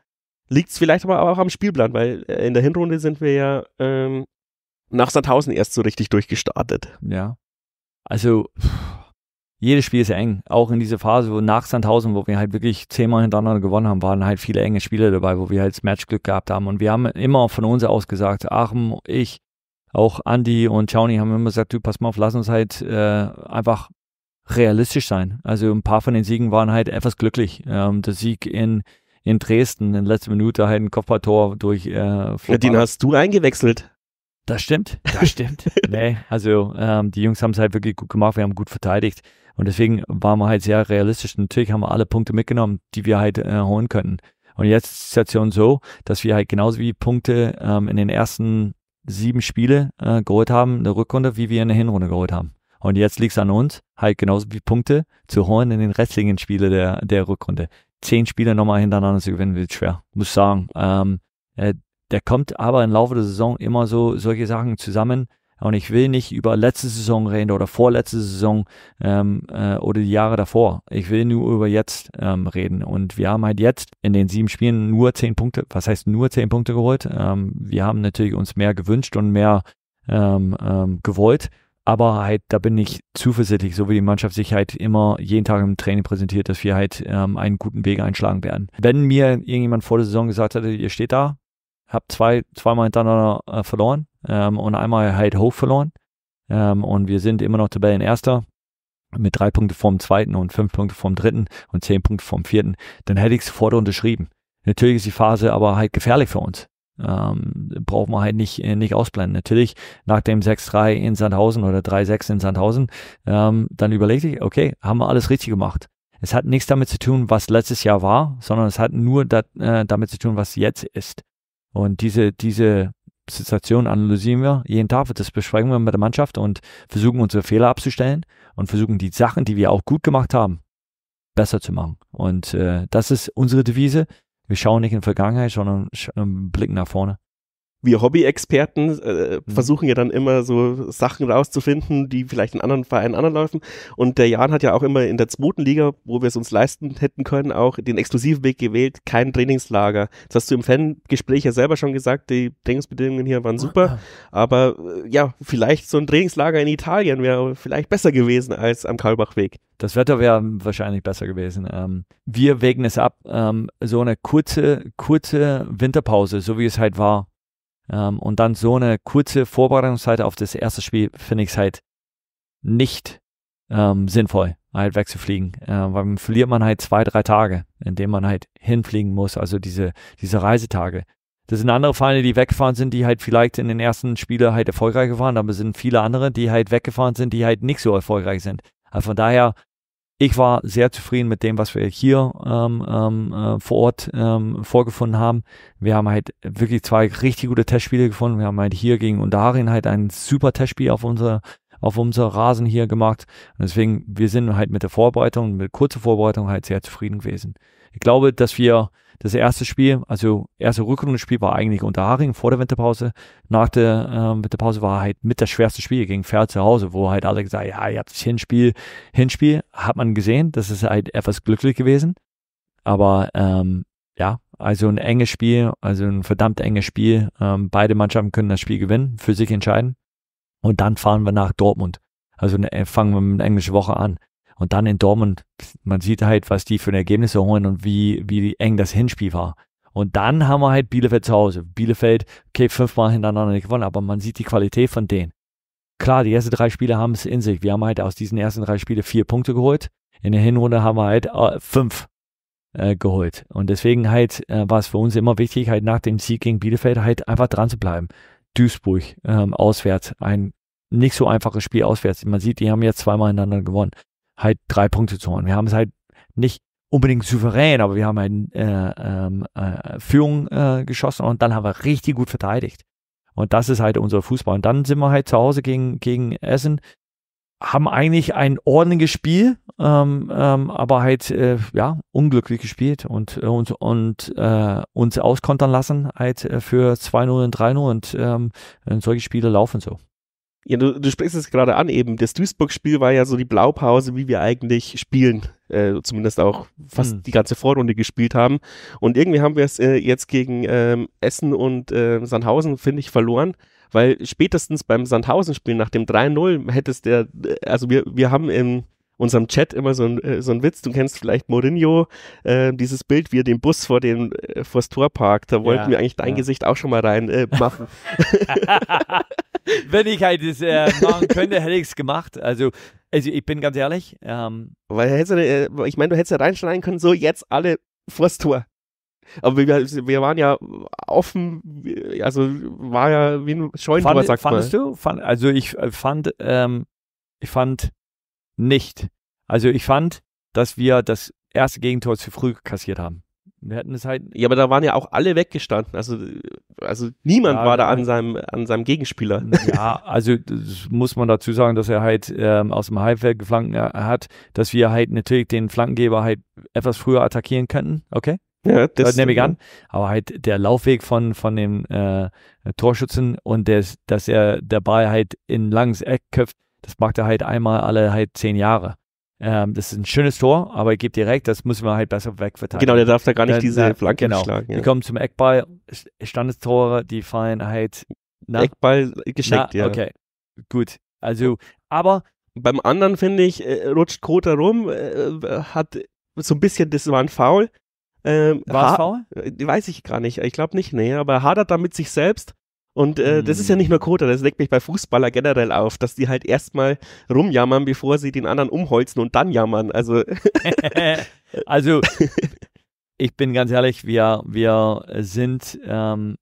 Liegt es vielleicht aber auch am Spielplan, weil äh, in der Hinrunde sind wir ja ähm, nach Sandhausen erst so richtig durchgestartet. Ja. Also, jedes Spiel ist eng. Auch in dieser Phase, wo nach Sandhausen, wo wir halt wirklich zehnmal hintereinander gewonnen haben, waren halt viele enge Spiele dabei, wo wir halt das Matchglück gehabt haben. Und wir haben immer von uns aus gesagt, Aachen, ich, auch Andy und Chauny haben immer gesagt, du, pass mal auf, lass uns halt äh, einfach realistisch sein. Also ein paar von den Siegen waren halt etwas glücklich. Ähm, der Sieg in, in Dresden in letzter Minute halt ein Kopfballtor durch äh, Ja, den hast du eingewechselt. Das stimmt, das stimmt. nee, also ähm, die Jungs haben es halt wirklich gut gemacht, wir haben gut verteidigt. Und deswegen waren wir halt sehr realistisch. Natürlich haben wir alle Punkte mitgenommen, die wir halt äh, holen könnten. Und jetzt ist die Situation so, dass wir halt genauso wie Punkte ähm, in den ersten sieben Spiele äh, geholt haben, eine Rückrunde, wie wir in der Hinrunde geholt haben. Und jetzt liegt es an uns, halt genauso wie Punkte zu holen in den restlichen Spiele der, der Rückrunde. Zehn Spiele nochmal hintereinander zu gewinnen, wird schwer. Muss sagen, ähm, äh, der kommt aber im Laufe der Saison immer so solche Sachen zusammen. Und ich will nicht über letzte Saison reden oder vorletzte Saison ähm, äh, oder die Jahre davor. Ich will nur über jetzt ähm, reden. Und wir haben halt jetzt in den sieben Spielen nur zehn Punkte, was heißt nur zehn Punkte geholt. Ähm, wir haben natürlich uns mehr gewünscht und mehr ähm, ähm, gewollt. Aber halt, da bin ich zuversichtlich, so wie die Mannschaft sich halt immer jeden Tag im Training präsentiert, dass wir halt ähm, einen guten Weg einschlagen werden. Wenn mir irgendjemand vor der Saison gesagt hätte, ihr steht da, habe zwei, zweimal hintereinander äh, verloren ähm, und einmal halt hoch verloren. Ähm, und wir sind immer noch Tabellenerster mit drei Punkte vom zweiten und fünf Punkte vom dritten und zehn Punkte vom vierten. Dann hätte ich es sofort unterschrieben. Natürlich ist die Phase aber halt gefährlich für uns. Ähm, braucht man halt nicht, äh, nicht ausblenden. Natürlich, nach dem 6-3 in Sandhausen oder 3-6 in Sandhausen, ähm, dann überlegt sich, okay, haben wir alles richtig gemacht. Es hat nichts damit zu tun, was letztes Jahr war, sondern es hat nur dat, äh, damit zu tun, was jetzt ist. Und diese, diese Situation analysieren wir jeden Tag, das besprechen wir mit der Mannschaft und versuchen unsere Fehler abzustellen und versuchen die Sachen, die wir auch gut gemacht haben, besser zu machen. Und äh, das ist unsere Devise. Wir schauen nicht in die Vergangenheit, sondern ähm, blicken nach vorne wir Hobby-Experten äh, mhm. versuchen ja dann immer so Sachen rauszufinden, die vielleicht in anderen Vereinen anlaufen. Und der Jan hat ja auch immer in der zweiten Liga, wo wir es uns leisten hätten können, auch den exklusiven Weg gewählt, kein Trainingslager. Das hast du im Fangespräch ja selber schon gesagt, die Trainingsbedingungen hier waren super. Ah, ah. Aber äh, ja, vielleicht so ein Trainingslager in Italien wäre vielleicht besser gewesen als am Karlbachweg. Das Wetter wäre wahrscheinlich besser gewesen. Ähm, wir wägen es ab, ähm, so eine kurze, kurze Winterpause, so wie es halt war, ähm, und dann so eine kurze Vorbereitungszeit auf das erste Spiel finde ich es halt nicht ähm, sinnvoll, halt wegzufliegen. Äh, weil dann verliert man halt zwei, drei Tage, indem man halt hinfliegen muss, also diese, diese Reisetage. Das sind andere Vereine, die weggefahren sind, die halt vielleicht in den ersten Spielen halt erfolgreich waren, aber es sind viele andere, die halt weggefahren sind, die halt nicht so erfolgreich sind. Also von daher ich war sehr zufrieden mit dem, was wir hier ähm, ähm, äh, vor Ort ähm, vorgefunden haben. Wir haben halt wirklich zwei richtig gute Testspiele gefunden. Wir haben halt hier gegen Undarin halt ein super Testspiel auf unserer auf unser Rasen hier gemacht. Und deswegen, wir sind halt mit der Vorbereitung, mit kurzer Vorbereitung halt sehr zufrieden gewesen. Ich glaube, dass wir das erste Spiel, also erste Rückrundenspiel war eigentlich unter Haring vor der Winterpause. Nach der äh, Winterpause war halt mit das schwerste Spiel gegen Pferd zu Hause, wo halt alle gesagt, ja, ihr habt das Hinspiel, Hinspiel, hat man gesehen, das ist halt etwas glücklich gewesen. Aber ähm, ja, also ein enges Spiel, also ein verdammt enges Spiel. Ähm, beide Mannschaften können das Spiel gewinnen, für sich entscheiden. Und dann fahren wir nach Dortmund. Also ne, äh, fangen wir mit einer englischen Woche an. Und dann in Dortmund, man sieht halt, was die für ein Ergebnisse holen und wie, wie eng das Hinspiel war. Und dann haben wir halt Bielefeld zu Hause. Bielefeld, okay, fünfmal hintereinander nicht gewonnen, aber man sieht die Qualität von denen. Klar, die ersten drei Spiele haben es in sich. Wir haben halt aus diesen ersten drei Spielen vier Punkte geholt. In der Hinrunde haben wir halt äh, fünf äh, geholt. Und deswegen halt äh, war es für uns immer wichtig, halt nach dem Sieg gegen Bielefeld halt einfach dran zu bleiben. Duisburg ähm, auswärts, ein nicht so einfaches Spiel auswärts. Man sieht, die haben jetzt zweimal hintereinander gewonnen halt drei Punkte zu holen. Wir haben es halt nicht unbedingt souverän, aber wir haben halt, äh, ähm, äh, Führung äh, geschossen und dann haben wir richtig gut verteidigt. Und das ist halt unser Fußball. Und dann sind wir halt zu Hause gegen, gegen Essen, haben eigentlich ein ordentliches Spiel, ähm, ähm, aber halt äh, ja unglücklich gespielt und äh, und, und äh, uns auskontern lassen halt äh, für 2-0 und 3-0 und ähm, solche Spiele laufen so. Ja, du, du sprichst es gerade an eben. Das Duisburg-Spiel war ja so die Blaupause, wie wir eigentlich spielen. Äh, zumindest auch fast hm. die ganze Vorrunde gespielt haben. Und irgendwie haben wir es äh, jetzt gegen ähm, Essen und äh, Sandhausen, finde ich, verloren. Weil spätestens beim Sandhausen-Spiel nach dem 3-0 hättest der, äh, also wir, wir haben im, unserem Chat immer so ein, äh, so ein Witz. Du kennst vielleicht Mourinho, äh, dieses Bild, wie er den Bus vor dem äh, Tor parkt. Da wollten ja, wir eigentlich dein ja. Gesicht auch schon mal rein äh, machen. Wenn ich halt das äh, machen könnte, hätte ich es gemacht. Also, also ich bin ganz ehrlich. Ähm, Weil hätte, äh, ich meine, du hättest ja reinschneiden können, so jetzt alle vors Tor. Aber wir, wir, waren ja offen, äh, also war ja wie ein Scheunentor, fand, sagst Fandest mal. du? Fand, also ich fand, ähm, ich fand nicht. Also ich fand, dass wir das erste Gegentor zu früh kassiert haben. Wir hätten es halt. Ja, aber da waren ja auch alle weggestanden. Also, also niemand ja, war da an seinem, an seinem Gegenspieler. Ja, also das muss man dazu sagen, dass er halt ähm, aus dem Halbfeld geflankt äh, hat, dass wir halt natürlich den Flankengeber halt etwas früher attackieren könnten. Okay? Ja, das, das nehme ich an. Aber halt der Laufweg von, von dem äh, Torschützen und des, dass er der Ball halt in langes Eck köpft, das macht er halt einmal alle halt zehn Jahre. Ähm, das ist ein schönes Tor, aber er gibt direkt, das müssen wir halt besser wegverteilen. Genau, der darf da gar nicht diese äh, Flanke genau. schlagen. Ja. Wir kommen zum Eckball, Standestore, die fallen halt. Na, Eckball geschenkt, ja. Okay, gut. Also, aber. Beim anderen, finde ich, äh, rutscht Kota rum, äh, hat so ein bisschen, das war ein Foul. Ähm, war es Foul? Äh, weiß ich gar nicht. Ich glaube nicht, nee. Aber er hadert da mit sich selbst. Und äh, das ist ja mhm. nicht nur Kota, das legt mich bei Fußballer generell auf, dass die halt erstmal rumjammern, bevor sie den anderen umholzen und dann jammern. Also, also ich bin ganz ehrlich, wir, wir sind ähm,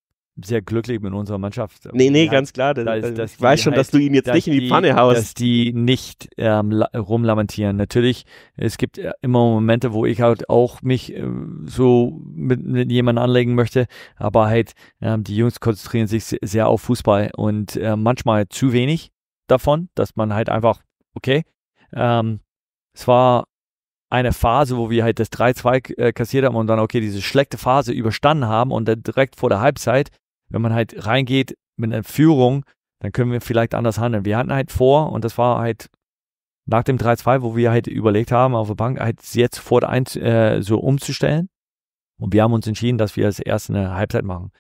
sehr glücklich mit unserer Mannschaft. Nee, nee, die ganz klar. Das, dass, also dass ich weiß schon, dass du ihn jetzt nicht in die Pfanne haust. Dass die nicht ähm, rumlamentieren. Natürlich, es gibt äh, immer Momente, wo ich halt auch mich ähm, so mit, mit jemandem anlegen möchte, aber halt ähm, die Jungs konzentrieren sich sehr auf Fußball und äh, manchmal zu wenig davon, dass man halt einfach, okay, ähm, es war eine Phase, wo wir halt das 3-2 äh, kassiert haben und dann, okay, diese schlechte Phase überstanden haben und dann direkt vor der Halbzeit wenn man halt reingeht mit einer Führung, dann können wir vielleicht anders handeln. Wir hatten halt vor, und das war halt nach dem 3-2, wo wir halt überlegt haben, auf der Bank halt jetzt vor der äh, so umzustellen. Und wir haben uns entschieden, dass wir als erst eine Halbzeit machen.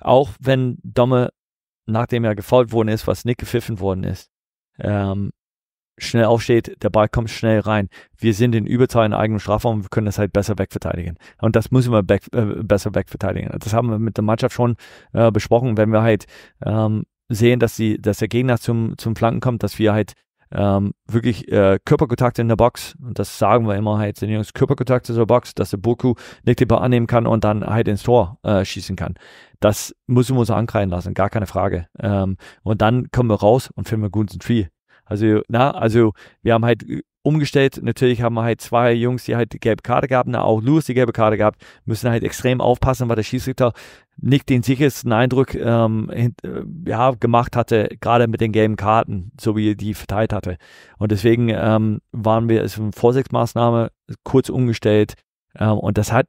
Auch wenn Domme, nachdem er gefault worden ist, was nicht gepfiffen worden ist, ähm, schnell aufsteht, der Ball kommt schnell rein. Wir sind in Überzahl in eigenem Strafraum, wir können das halt besser wegverteidigen. Und das müssen wir back, äh, besser wegverteidigen. Das haben wir mit der Mannschaft schon äh, besprochen, wenn wir halt ähm, sehen, dass, die, dass der Gegner zum, zum Flanken kommt, dass wir halt ähm, wirklich äh, Körperkontakt in der Box, und das sagen wir immer halt, den Jungs Körperkontakt in der Box, dass der Boku nicht den Ball annehmen kann und dann halt ins Tor äh, schießen kann. Das müssen wir uns ankreiden lassen, gar keine Frage. Ähm, und dann kommen wir raus und finden einen guten Tree. Also, na, also wir haben halt äh, umgestellt. Natürlich haben wir halt zwei Jungs, die halt die gelbe Karte gehabt, na, auch Louis die gelbe Karte gehabt, müssen halt extrem aufpassen, weil der Schiedsrichter nicht den sichersten Eindruck ähm, äh, ja, gemacht hatte, gerade mit den gelben Karten, so wie er die verteilt hatte. Und deswegen ähm, waren wir, es eine Vorsichtsmaßnahme, kurz umgestellt ähm, und das hat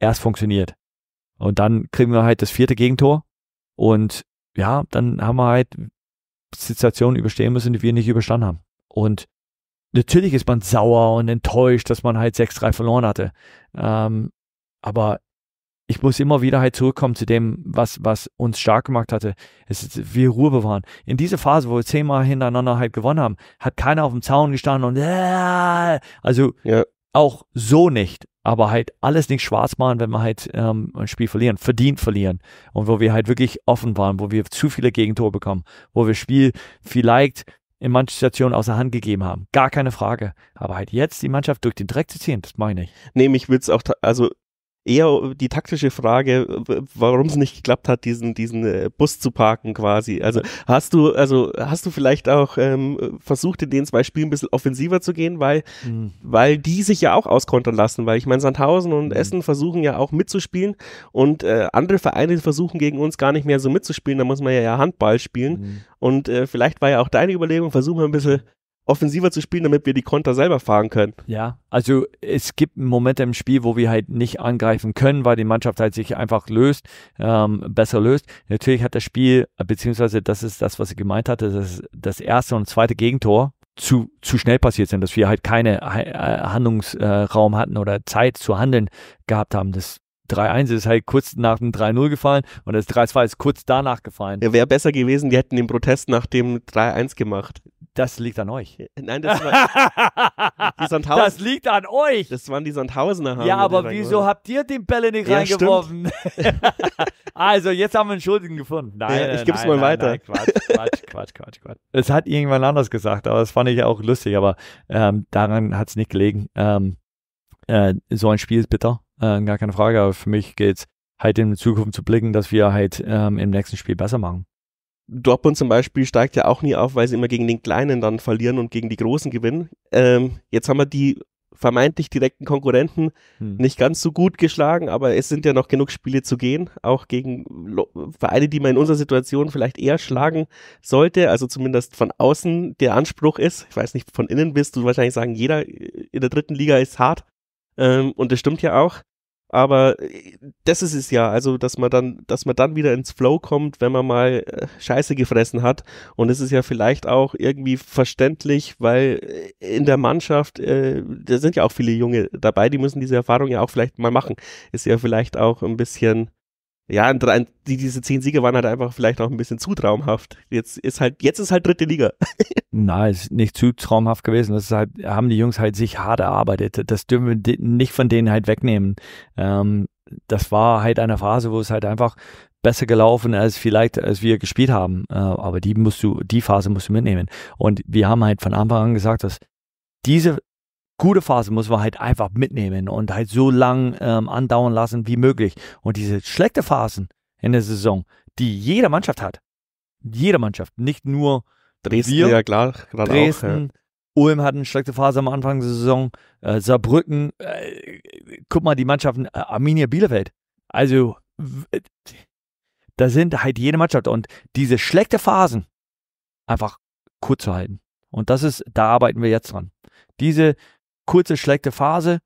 erst funktioniert. Und dann kriegen wir halt das vierte Gegentor und ja, dann haben wir halt Situationen überstehen müssen, die wir nicht überstanden haben. Und natürlich ist man sauer und enttäuscht, dass man halt 6-3 verloren hatte. Ähm, aber ich muss immer wieder halt zurückkommen zu dem, was, was uns stark gemacht hatte. Es ist, wir Ruhe bewahren. In dieser Phase, wo wir zehnmal hintereinander halt gewonnen haben, hat keiner auf dem Zaun gestanden und äh, also ja. auch so nicht aber halt alles nicht schwarz machen, wenn wir halt ähm, ein Spiel verlieren, verdient verlieren und wo wir halt wirklich offen waren, wo wir zu viele Gegentore bekommen, wo wir Spiel vielleicht in manchen Situationen außer Hand gegeben haben. Gar keine Frage. Aber halt jetzt die Mannschaft durch den Dreck zu ziehen, das meine ich. Nee, mich würde es auch, also eher die taktische Frage, warum es nicht geklappt hat, diesen, diesen äh, Bus zu parken quasi. Also hast du, also hast du vielleicht auch ähm, versucht, in den zwei Spielen ein bisschen offensiver zu gehen, weil, mhm. weil die sich ja auch auskontern lassen, weil ich meine, Sandhausen und mhm. Essen versuchen ja auch mitzuspielen und äh, andere Vereine versuchen gegen uns gar nicht mehr so mitzuspielen, da muss man ja, ja Handball spielen. Mhm. Und äh, vielleicht war ja auch deine Überlegung, versuchen wir ein bisschen offensiver zu spielen, damit wir die Konter selber fahren können. Ja, also es gibt Momente im Spiel, wo wir halt nicht angreifen können, weil die Mannschaft halt sich einfach löst, ähm, besser löst. Natürlich hat das Spiel, beziehungsweise das ist das, was ich gemeint hatte, dass das erste und zweite Gegentor zu, zu schnell passiert sind, dass wir halt keine äh, Handlungsraum hatten oder Zeit zu handeln gehabt haben. Das 3-1 ist halt kurz nach dem 3-0 gefallen und das 3-2 ist kurz danach gefallen. Ja, wäre besser gewesen, die hätten den Protest nach dem 3-1 gemacht. Das liegt an euch. Äh, nein, das war die Sandhausen. Das liegt an euch. Das waren die Sandhausener. Haben ja, aber wieso habt ihr den Bälle nicht ja, reingeworfen? also, jetzt haben wir einen Schuldigen gefunden. Nein, ja, ich gebe es mal nein, weiter. Nein, Quatsch, Quatsch, Quatsch, Quatsch, Quatsch. Es hat irgendwann anders gesagt, aber das fand ich auch lustig. Aber ähm, daran hat es nicht gelegen. Ähm, äh, so ein Spiel ist bitter, äh, gar keine Frage. Aber für mich geht es halt in Zukunft zu blicken, dass wir halt ähm, im nächsten Spiel besser machen. Dortmund zum Beispiel steigt ja auch nie auf, weil sie immer gegen den Kleinen dann verlieren und gegen die Großen gewinnen. Ähm, jetzt haben wir die vermeintlich direkten Konkurrenten hm. nicht ganz so gut geschlagen, aber es sind ja noch genug Spiele zu gehen, auch gegen Vereine, die man in unserer Situation vielleicht eher schlagen sollte, also zumindest von außen der Anspruch ist. Ich weiß nicht, von innen wirst du wahrscheinlich sagen, jeder äh, in der dritten Liga ist hart ähm, und das stimmt ja auch. Aber äh, das ist es ja, also dass man dann, dass man dann wieder ins Flow kommt, wenn man mal äh, Scheiße gefressen hat. Und es ist ja vielleicht auch irgendwie verständlich, weil äh, in der Mannschaft, äh, da sind ja auch viele Junge dabei, die müssen diese Erfahrung ja auch vielleicht mal machen. Ist ja vielleicht auch ein bisschen ja, ein, die, diese zehn Siege waren halt einfach vielleicht auch ein bisschen zu traumhaft. Jetzt ist halt, jetzt ist halt dritte Liga. Nein, ist nicht zu traumhaft gewesen. Das halt, haben die Jungs halt sich hart erarbeitet. Das dürfen wir nicht von denen halt wegnehmen. Ähm, das war halt eine Phase, wo es halt einfach besser gelaufen als vielleicht, als wir gespielt haben. Äh, aber die musst du, die Phase musst du mitnehmen. Und wir haben halt von Anfang an gesagt, dass diese gute Phasen muss man halt einfach mitnehmen und halt so lang ähm, andauern lassen wie möglich. Und diese schlechte Phasen in der Saison, die jede Mannschaft hat, jede Mannschaft, nicht nur Dresden, wir, ja klar, Dresden, auch, ja. Ulm hat eine schlechte Phase am Anfang der Saison, äh, Saarbrücken, äh, guck mal die Mannschaften, äh, Arminia Bielefeld. Also äh, da sind halt jede Mannschaft und diese schlechte Phasen einfach kurz zu halten. Und das ist, da arbeiten wir jetzt dran. Diese kurze, schlechte Phase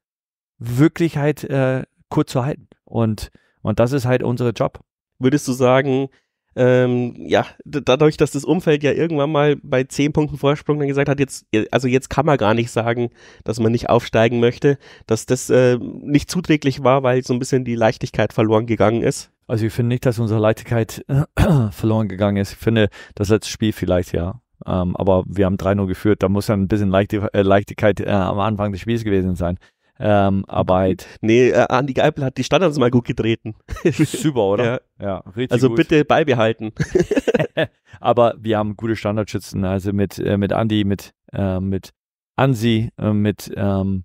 wirklich halt äh, kurz zu halten. Und, und das ist halt unser Job. Würdest du sagen, ähm, ja, dadurch, dass das Umfeld ja irgendwann mal bei zehn Punkten Vorsprung dann gesagt hat, jetzt, also jetzt kann man gar nicht sagen, dass man nicht aufsteigen möchte, dass das äh, nicht zuträglich war, weil so ein bisschen die Leichtigkeit verloren gegangen ist. Also ich finde nicht, dass unsere Leichtigkeit verloren gegangen ist. Ich finde, das letzte Spiel vielleicht ja. Ähm, aber wir haben 3-0 geführt. Da muss ja ein bisschen Leichtig äh, Leichtigkeit äh, am Anfang des Spiels gewesen sein. Ähm, Arbeit. Nee, äh, Andi Geipel hat die Standards mal gut getreten. Super, oder? Ja, ja richtig. Also gut. bitte beibehalten. aber wir haben gute Standardschützen. Also mit, äh, mit Andi, mit, äh, mit Ansi, äh, mit ähm,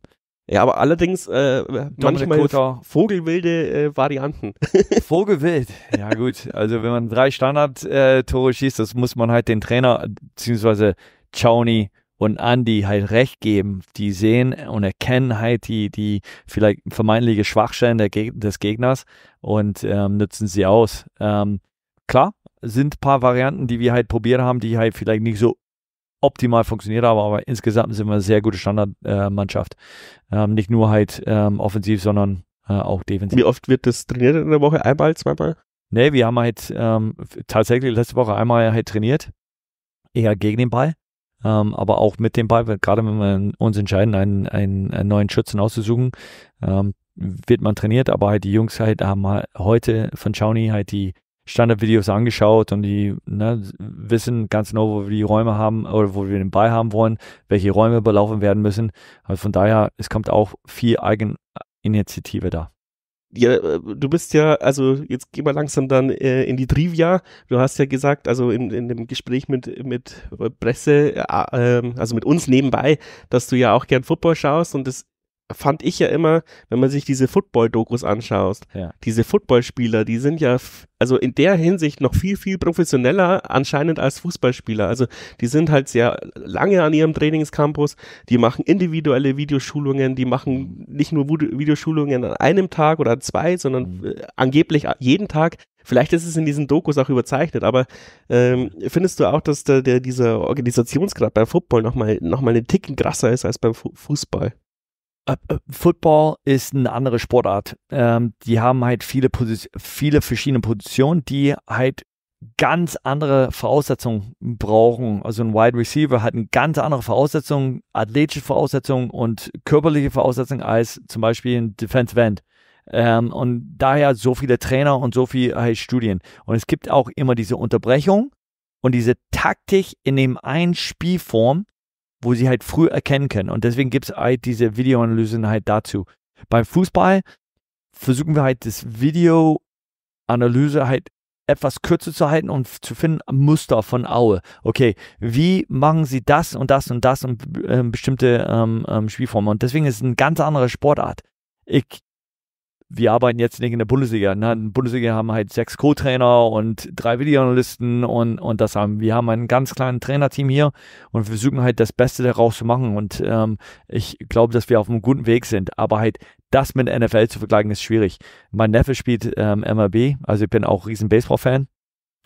ja, aber allerdings äh, manchmal Kota. vogelwilde äh, Varianten. Vogelwild, ja gut. Also wenn man drei Standard-Tore äh, schießt, das muss man halt den Trainer beziehungsweise Chauni und Andy halt recht geben. Die sehen und erkennen halt die, die vielleicht vermeintliche Schwachstellen Geg des Gegners und ähm, nutzen sie aus. Ähm, klar, sind ein paar Varianten, die wir halt probiert haben, die halt vielleicht nicht so optimal funktioniert haben, aber insgesamt sind wir eine sehr gute Standardmannschaft. Äh, ähm, nicht nur halt ähm, offensiv, sondern äh, auch defensiv. Wie oft wird das trainiert in der Woche? Einmal, zweimal? Nee, wir haben halt ähm, tatsächlich letzte Woche einmal halt trainiert. Eher gegen den Ball. Ähm, aber auch mit dem Ball, gerade wenn wir uns entscheiden, einen, einen, einen neuen Schützen auszusuchen, ähm, wird man trainiert, aber halt die Jungs halt haben heute von Chauny halt die Standardvideos angeschaut und die ne, wissen ganz genau, wo wir die Räume haben oder wo wir den Ball haben wollen, welche Räume belaufen werden müssen. Also von daher, es kommt auch viel Eigeninitiative da. Ja, äh, du bist ja, also jetzt gehen wir langsam dann äh, in die Trivia. Du hast ja gesagt, also in, in dem Gespräch mit, mit Presse, äh, ähm, also mit uns nebenbei, dass du ja auch gern Football schaust und das fand ich ja immer, wenn man sich diese Football-Dokus anschaut, ja. diese Footballspieler, die sind ja also in der Hinsicht noch viel, viel professioneller anscheinend als Fußballspieler. Also die sind halt sehr lange an ihrem Trainingscampus, die machen individuelle Videoschulungen, die machen mhm. nicht nur Videoschulungen an einem Tag oder an zwei, sondern mhm. Äh, angeblich jeden Tag. Vielleicht ist es in diesen Dokus auch überzeichnet, aber ähm, findest du auch, dass der, der, dieser Organisationsgrad beim Football nochmal noch mal einen Ticken krasser ist als beim Fu Fußball? Äh, äh, Football ist eine andere Sportart. Ähm, die haben halt viele, viele verschiedene Positionen, die halt ganz andere Voraussetzungen brauchen. Also ein Wide Receiver hat eine ganz andere Voraussetzung, athletische Voraussetzungen und körperliche Voraussetzungen als zum Beispiel ein Defense End. Ähm, und daher so viele Trainer und so viele halt Studien. Und es gibt auch immer diese Unterbrechung und diese Taktik in dem einen Spielform, wo sie halt früh erkennen können. Und deswegen gibt es halt diese Videoanalysen halt dazu. Beim Fußball versuchen wir halt das Videoanalyse halt etwas kürzer zu halten und zu finden Muster von Aue. Okay, wie machen sie das und das und das und äh, bestimmte ähm, ähm, Spielformen? Und deswegen ist es eine ganz andere Sportart. Ich wir arbeiten jetzt nicht in der Bundesliga. Ne? In der Bundesliga haben halt sechs Co-Trainer und drei Videoanalysten und, und das haben wir haben ein ganz kleines Trainerteam hier und wir versuchen halt das Beste daraus zu machen. Und ähm, ich glaube, dass wir auf einem guten Weg sind. Aber halt das mit NFL zu vergleichen, ist schwierig. Mein Neffe spielt ähm, MLB, also ich bin auch riesen Baseball-Fan.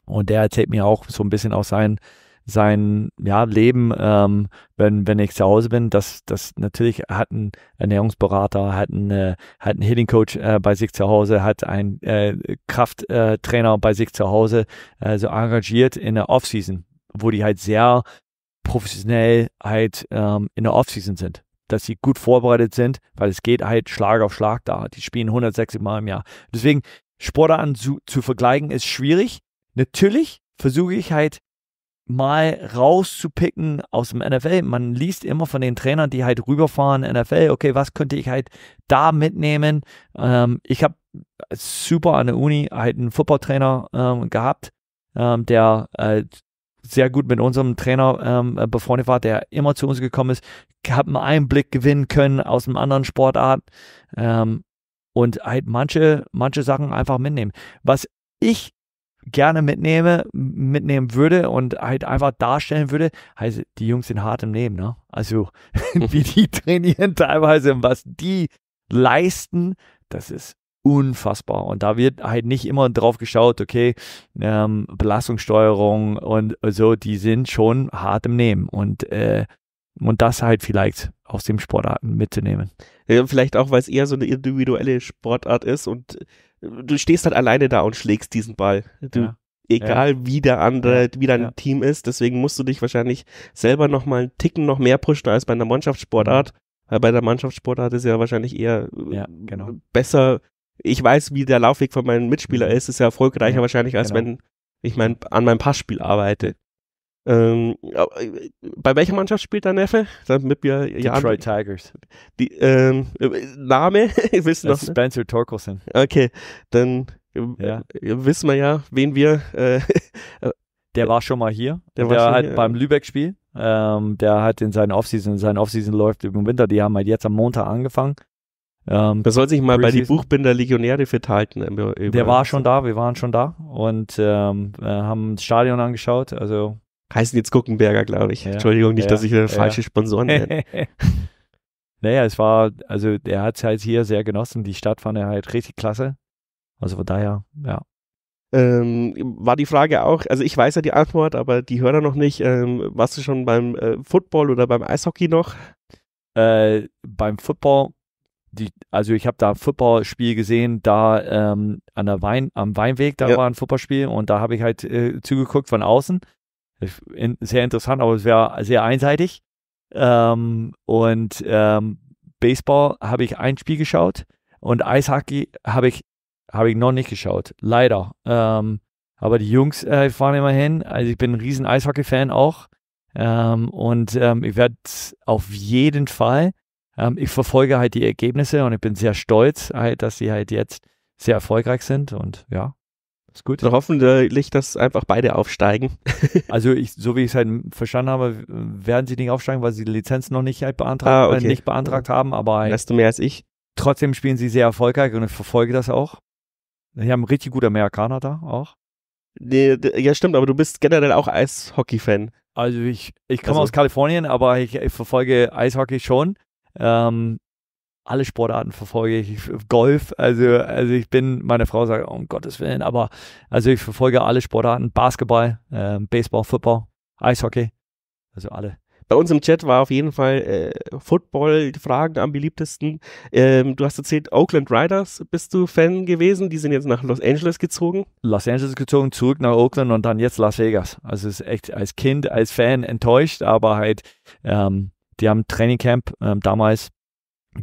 Und der erzählt mir auch so ein bisschen aus seinen sein ja, Leben, ähm, wenn, wenn ich zu Hause bin, das, das natürlich hat ein Ernährungsberater, hat ein, äh, hat ein Hitting Coach äh, bei sich zu Hause, hat ein äh, Krafttrainer äh, bei sich zu Hause, äh, so engagiert in der Offseason, wo die halt sehr professionell halt ähm, in der Offseason sind dass sie gut vorbereitet sind, weil es geht halt Schlag auf Schlag da. Die spielen 160 Mal im Jahr. Deswegen Sportarten zu, zu vergleichen ist schwierig. Natürlich versuche ich halt mal rauszupicken aus dem NFL. Man liest immer von den Trainern, die halt rüberfahren, NFL, okay, was könnte ich halt da mitnehmen? Ähm, ich habe super an der Uni halt einen Footballtrainer ähm, gehabt, ähm, der äh, sehr gut mit unserem Trainer ähm, äh, befreundet war, der immer zu uns gekommen ist. habe einen Einblick gewinnen können aus einem anderen Sportart ähm, und halt manche, manche Sachen einfach mitnehmen. Was ich gerne mitnehme, mitnehmen würde und halt einfach darstellen würde, heißt, die Jungs sind hart im Leben, ne? Also, wie die trainieren teilweise und was die leisten, das ist unfassbar. Und da wird halt nicht immer drauf geschaut, okay, ähm, Belastungssteuerung und so, die sind schon hart im Nehmen. Und, äh, und das halt vielleicht aus dem Sportarten mitzunehmen. Ja, vielleicht auch, weil es eher so eine individuelle Sportart ist und du stehst halt alleine da und schlägst diesen Ball. Du, ja. Egal ja. wie der andere, wie dein ja. Team ist, deswegen musst du dich wahrscheinlich selber nochmal einen Ticken noch mehr pushen als bei einer Mannschaftssportart. Mhm. Weil bei der Mannschaftssportart ist ja wahrscheinlich eher äh, genau. besser. Ich weiß, wie der Laufweg von meinem Mitspieler mhm. ist, ist ja erfolgreicher wahrscheinlich, als genau. wenn ich mein, an meinem Passspiel arbeite. Ähm, äh, bei welcher Mannschaft spielt der Neffe? Damit wir ja Detroit Tigers. Die, ähm, äh, Name? wissen noch, ne? Spencer ne? Torkelson. Okay, dann äh, ja. wissen wir ja, wen wir. Äh, der war schon mal hier. Der, der war halt hier, beim Lübeck-Spiel. Ähm, der hat in seinen Offseason, sein Offseason läuft im Winter. Die haben halt jetzt am Montag angefangen. Ähm, das soll sich mal bei die Buchbinder Legionäre fit halten. Über, über der war schon da, wir waren schon da und ähm, haben das Stadion angeschaut. Also Heißen jetzt Guckenberger, glaube ich. Ja, Entschuldigung, nicht, ja, dass ich äh, falsche Sponsoren nenne. naja, es war, also er hat es halt hier sehr genossen. Die Stadt fand er halt richtig klasse. Also von daher, ja. Ähm, war die Frage auch, also ich weiß ja die Antwort, aber die hört er noch nicht. Ähm, warst du schon beim äh, Football oder beim Eishockey noch? Äh, beim Football, die, also ich habe da ein Footballspiel gesehen, da ähm, an der Wein, am Weinweg, da ja. war ein Footballspiel und da habe ich halt äh, zugeguckt von außen in, sehr interessant, aber es wäre sehr einseitig. Ähm, und ähm, Baseball habe ich ein Spiel geschaut und Eishockey habe ich, hab ich noch nicht geschaut, leider. Ähm, aber die Jungs äh, fahren immerhin. Also ich bin ein riesen Eishockey-Fan auch. Ähm, und ähm, ich werde auf jeden Fall, ähm, ich verfolge halt die Ergebnisse und ich bin sehr stolz, halt, dass sie halt jetzt sehr erfolgreich sind. Und ja, ist gut. Und also hoffentlich, dass einfach beide aufsteigen. also ich, so wie ich es halt verstanden habe, werden sie nicht aufsteigen, weil sie die Lizenz noch nicht halt beantragt, ah, äh, okay. äh, nicht beantragt haben, aber halt, du mehr als ich. Trotzdem spielen sie sehr erfolgreich und ich verfolge das auch. Die haben richtig gute Amerikaner da auch. ja, stimmt, aber du bist generell auch Eishockey-Fan. Also ich, ich komme also. aus Kalifornien, aber ich, ich verfolge Eishockey schon. Ähm, alle Sportarten verfolge ich. Golf, also, also ich bin, meine Frau sagt, um Gottes Willen, aber also ich verfolge alle Sportarten, Basketball, äh, Baseball, Football, Eishockey, also alle. Bei uns im Chat war auf jeden Fall äh, Football die Fragen am beliebtesten. Ähm, du hast erzählt, Oakland Riders bist du Fan gewesen. Die sind jetzt nach Los Angeles gezogen. Los Angeles gezogen, zurück nach Oakland und dann jetzt Las Vegas. Also ist echt als Kind, als Fan enttäuscht, aber halt, ähm, die haben Trainingcamp ähm, damals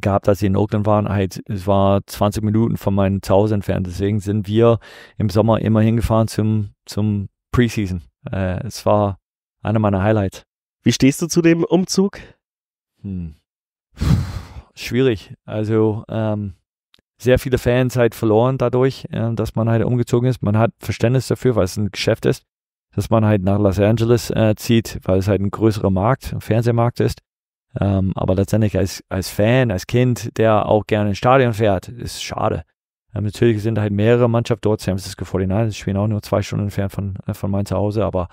gehabt, dass sie in Oakland waren. Halt, es war 20 Minuten von meinem Zuhause entfernt. Deswegen sind wir im Sommer immer hingefahren zum, zum Preseason. Äh, es war einer meiner Highlights. Wie stehst du zu dem Umzug? Hm. schwierig. Also ähm, sehr viele Fans halt verloren dadurch, äh, dass man halt umgezogen ist. Man hat Verständnis dafür, weil es ein Geschäft ist, dass man halt nach Los Angeles äh, zieht, weil es halt ein größerer Markt, ein Fernsehmarkt ist. Ähm, aber letztendlich als, als Fan, als Kind, der auch gerne ins Stadion fährt, ist schade. Ähm, natürlich sind halt mehrere Mannschaften dort. San Francisco 49 spielen auch nur zwei Stunden entfernt von, äh, von meinem Zuhause. Aber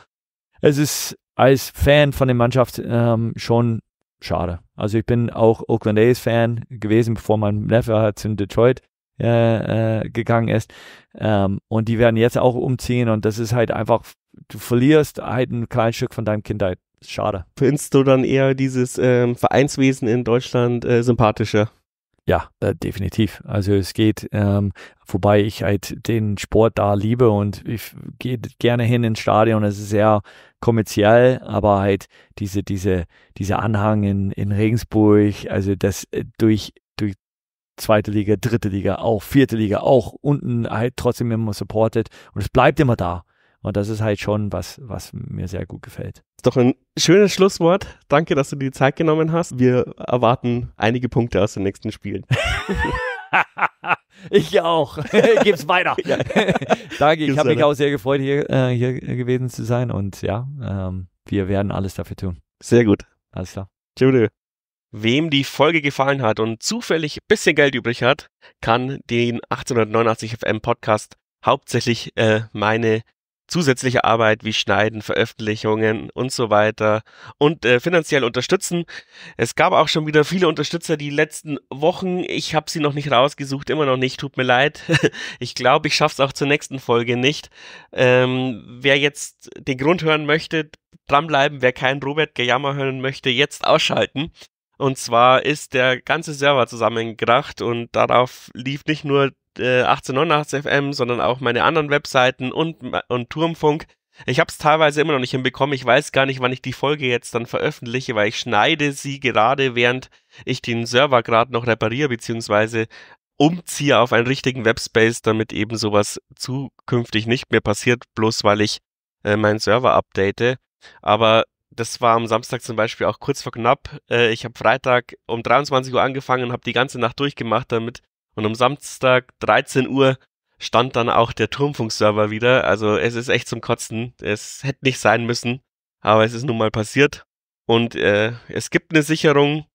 es ist als Fan von der Mannschaft ähm, schon schade. Also ich bin auch Oakland A's Fan gewesen, bevor mein Neffe halt in Detroit äh, äh, gegangen ist. Ähm, und die werden jetzt auch umziehen. Und das ist halt einfach, du verlierst halt ein kleines Stück von deinem Kindheit schade. Findest du dann eher dieses ähm, Vereinswesen in Deutschland äh, sympathischer? Ja, da, definitiv. Also es geht, ähm, wobei ich halt den Sport da liebe und ich gehe gerne hin ins Stadion. Es ist sehr kommerziell, aber halt diese, diese, diese Anhang in, in Regensburg, also das äh, durch, durch zweite Liga, dritte Liga auch, vierte Liga auch, unten halt trotzdem immer supported und es bleibt immer da. Und das ist halt schon was, was mir sehr gut gefällt. Doch ein schönes Schlusswort. Danke, dass du dir die Zeit genommen hast. Wir erwarten einige Punkte aus den nächsten Spielen. ich auch. Gib's weiter. Ja. Danke, ich habe mich auch sehr gefreut, hier, äh, hier gewesen zu sein. Und ja, ähm, wir werden alles dafür tun. Sehr gut. Alles klar. Tschüss. Wem die Folge gefallen hat und zufällig ein bisschen Geld übrig hat, kann den 1889 FM Podcast hauptsächlich äh, meine zusätzliche Arbeit wie Schneiden, Veröffentlichungen und so weiter und äh, finanziell unterstützen. Es gab auch schon wieder viele Unterstützer die letzten Wochen. Ich habe sie noch nicht rausgesucht, immer noch nicht. Tut mir leid. ich glaube, ich schaffe es auch zur nächsten Folge nicht. Ähm, wer jetzt den Grund hören möchte, dranbleiben. Wer keinen Robert Gejammer hören möchte, jetzt ausschalten. Und zwar ist der ganze Server zusammengekracht und darauf lief nicht nur 1889 äh, FM, sondern auch meine anderen Webseiten und, und Turmfunk. Ich habe es teilweise immer noch nicht hinbekommen. Ich weiß gar nicht, wann ich die Folge jetzt dann veröffentliche, weil ich schneide sie gerade, während ich den Server gerade noch repariere, beziehungsweise umziehe auf einen richtigen Webspace, damit eben sowas zukünftig nicht mehr passiert, bloß weil ich äh, meinen Server update. Aber das war am Samstag zum Beispiel auch kurz vor knapp. Äh, ich habe Freitag um 23 Uhr angefangen, und habe die ganze Nacht durchgemacht, damit und am Samstag 13 Uhr stand dann auch der Turmfunkserver wieder. Also es ist echt zum Kotzen. Es hätte nicht sein müssen, aber es ist nun mal passiert. Und äh, es gibt eine Sicherung,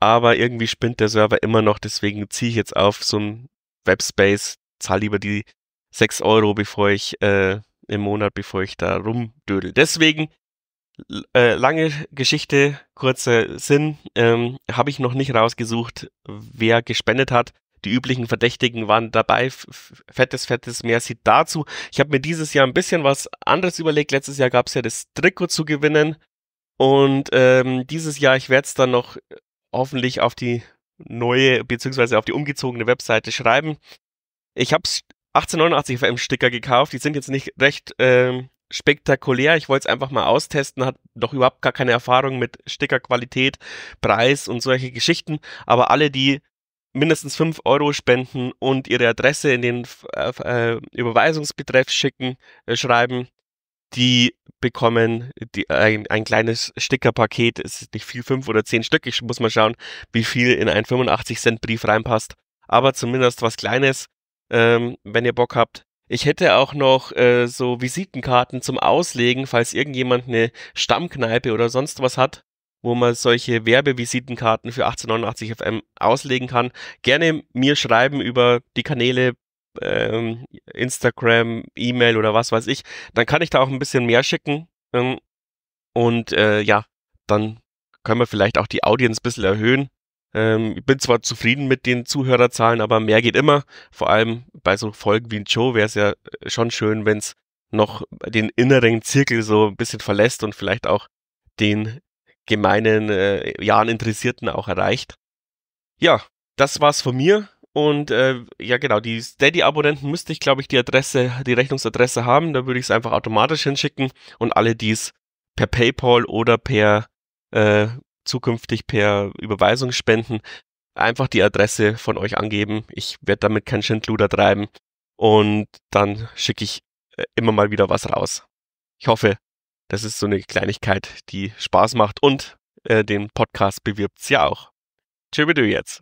aber irgendwie spinnt der Server immer noch. Deswegen ziehe ich jetzt auf so ein Webspace, zahle lieber die 6 Euro, bevor ich äh, im Monat, bevor ich da rumdödel. Deswegen äh, lange Geschichte, kurzer Sinn. Ähm, Habe ich noch nicht rausgesucht, wer gespendet hat. Die üblichen Verdächtigen waren dabei. Fettes, fettes mehr sieht dazu. Ich habe mir dieses Jahr ein bisschen was anderes überlegt. Letztes Jahr gab es ja das Trikot zu gewinnen. Und ähm, dieses Jahr, ich werde es dann noch hoffentlich auf die neue bzw. auf die umgezogene Webseite schreiben. Ich habe es 1889 FM-Sticker gekauft. Die sind jetzt nicht recht ähm, spektakulär. Ich wollte es einfach mal austesten, hat noch überhaupt gar keine Erfahrung mit Stickerqualität, Preis und solche Geschichten. Aber alle, die mindestens 5 Euro spenden und ihre Adresse in den äh, äh, Überweisungsbetreff schicken, äh, schreiben. Die bekommen die, ein, ein kleines Stickerpaket. Es ist nicht viel, 5 oder 10 Stück. Ich muss mal schauen, wie viel in einen 85 Cent Brief reinpasst. Aber zumindest was Kleines, ähm, wenn ihr Bock habt. Ich hätte auch noch äh, so Visitenkarten zum Auslegen, falls irgendjemand eine Stammkneipe oder sonst was hat wo man solche Werbevisitenkarten für 1889 FM auslegen kann. Gerne mir schreiben über die Kanäle ähm, Instagram, E-Mail oder was weiß ich. Dann kann ich da auch ein bisschen mehr schicken. Ähm, und äh, ja, dann können wir vielleicht auch die Audience ein bisschen erhöhen. Ähm, ich bin zwar zufrieden mit den Zuhörerzahlen, aber mehr geht immer. Vor allem bei so Folgen wie ein Show wäre es ja äh, schon schön, wenn es noch den inneren Zirkel so ein bisschen verlässt und vielleicht auch den gemeinen äh, Jahren Interessierten auch erreicht. Ja, das war's von mir. Und äh, ja, genau, die Steady-Abonnenten müsste ich, glaube ich, die Adresse, die Rechnungsadresse haben. Da würde ich es einfach automatisch hinschicken. Und alle, die es per PayPal oder per äh, zukünftig per Überweisung spenden, einfach die Adresse von euch angeben. Ich werde damit keinen Schindluder treiben. Und dann schicke ich äh, immer mal wieder was raus. Ich hoffe, das ist so eine Kleinigkeit, die Spaß macht und äh, den Podcast bewirbt es ja auch. Tschüss jetzt.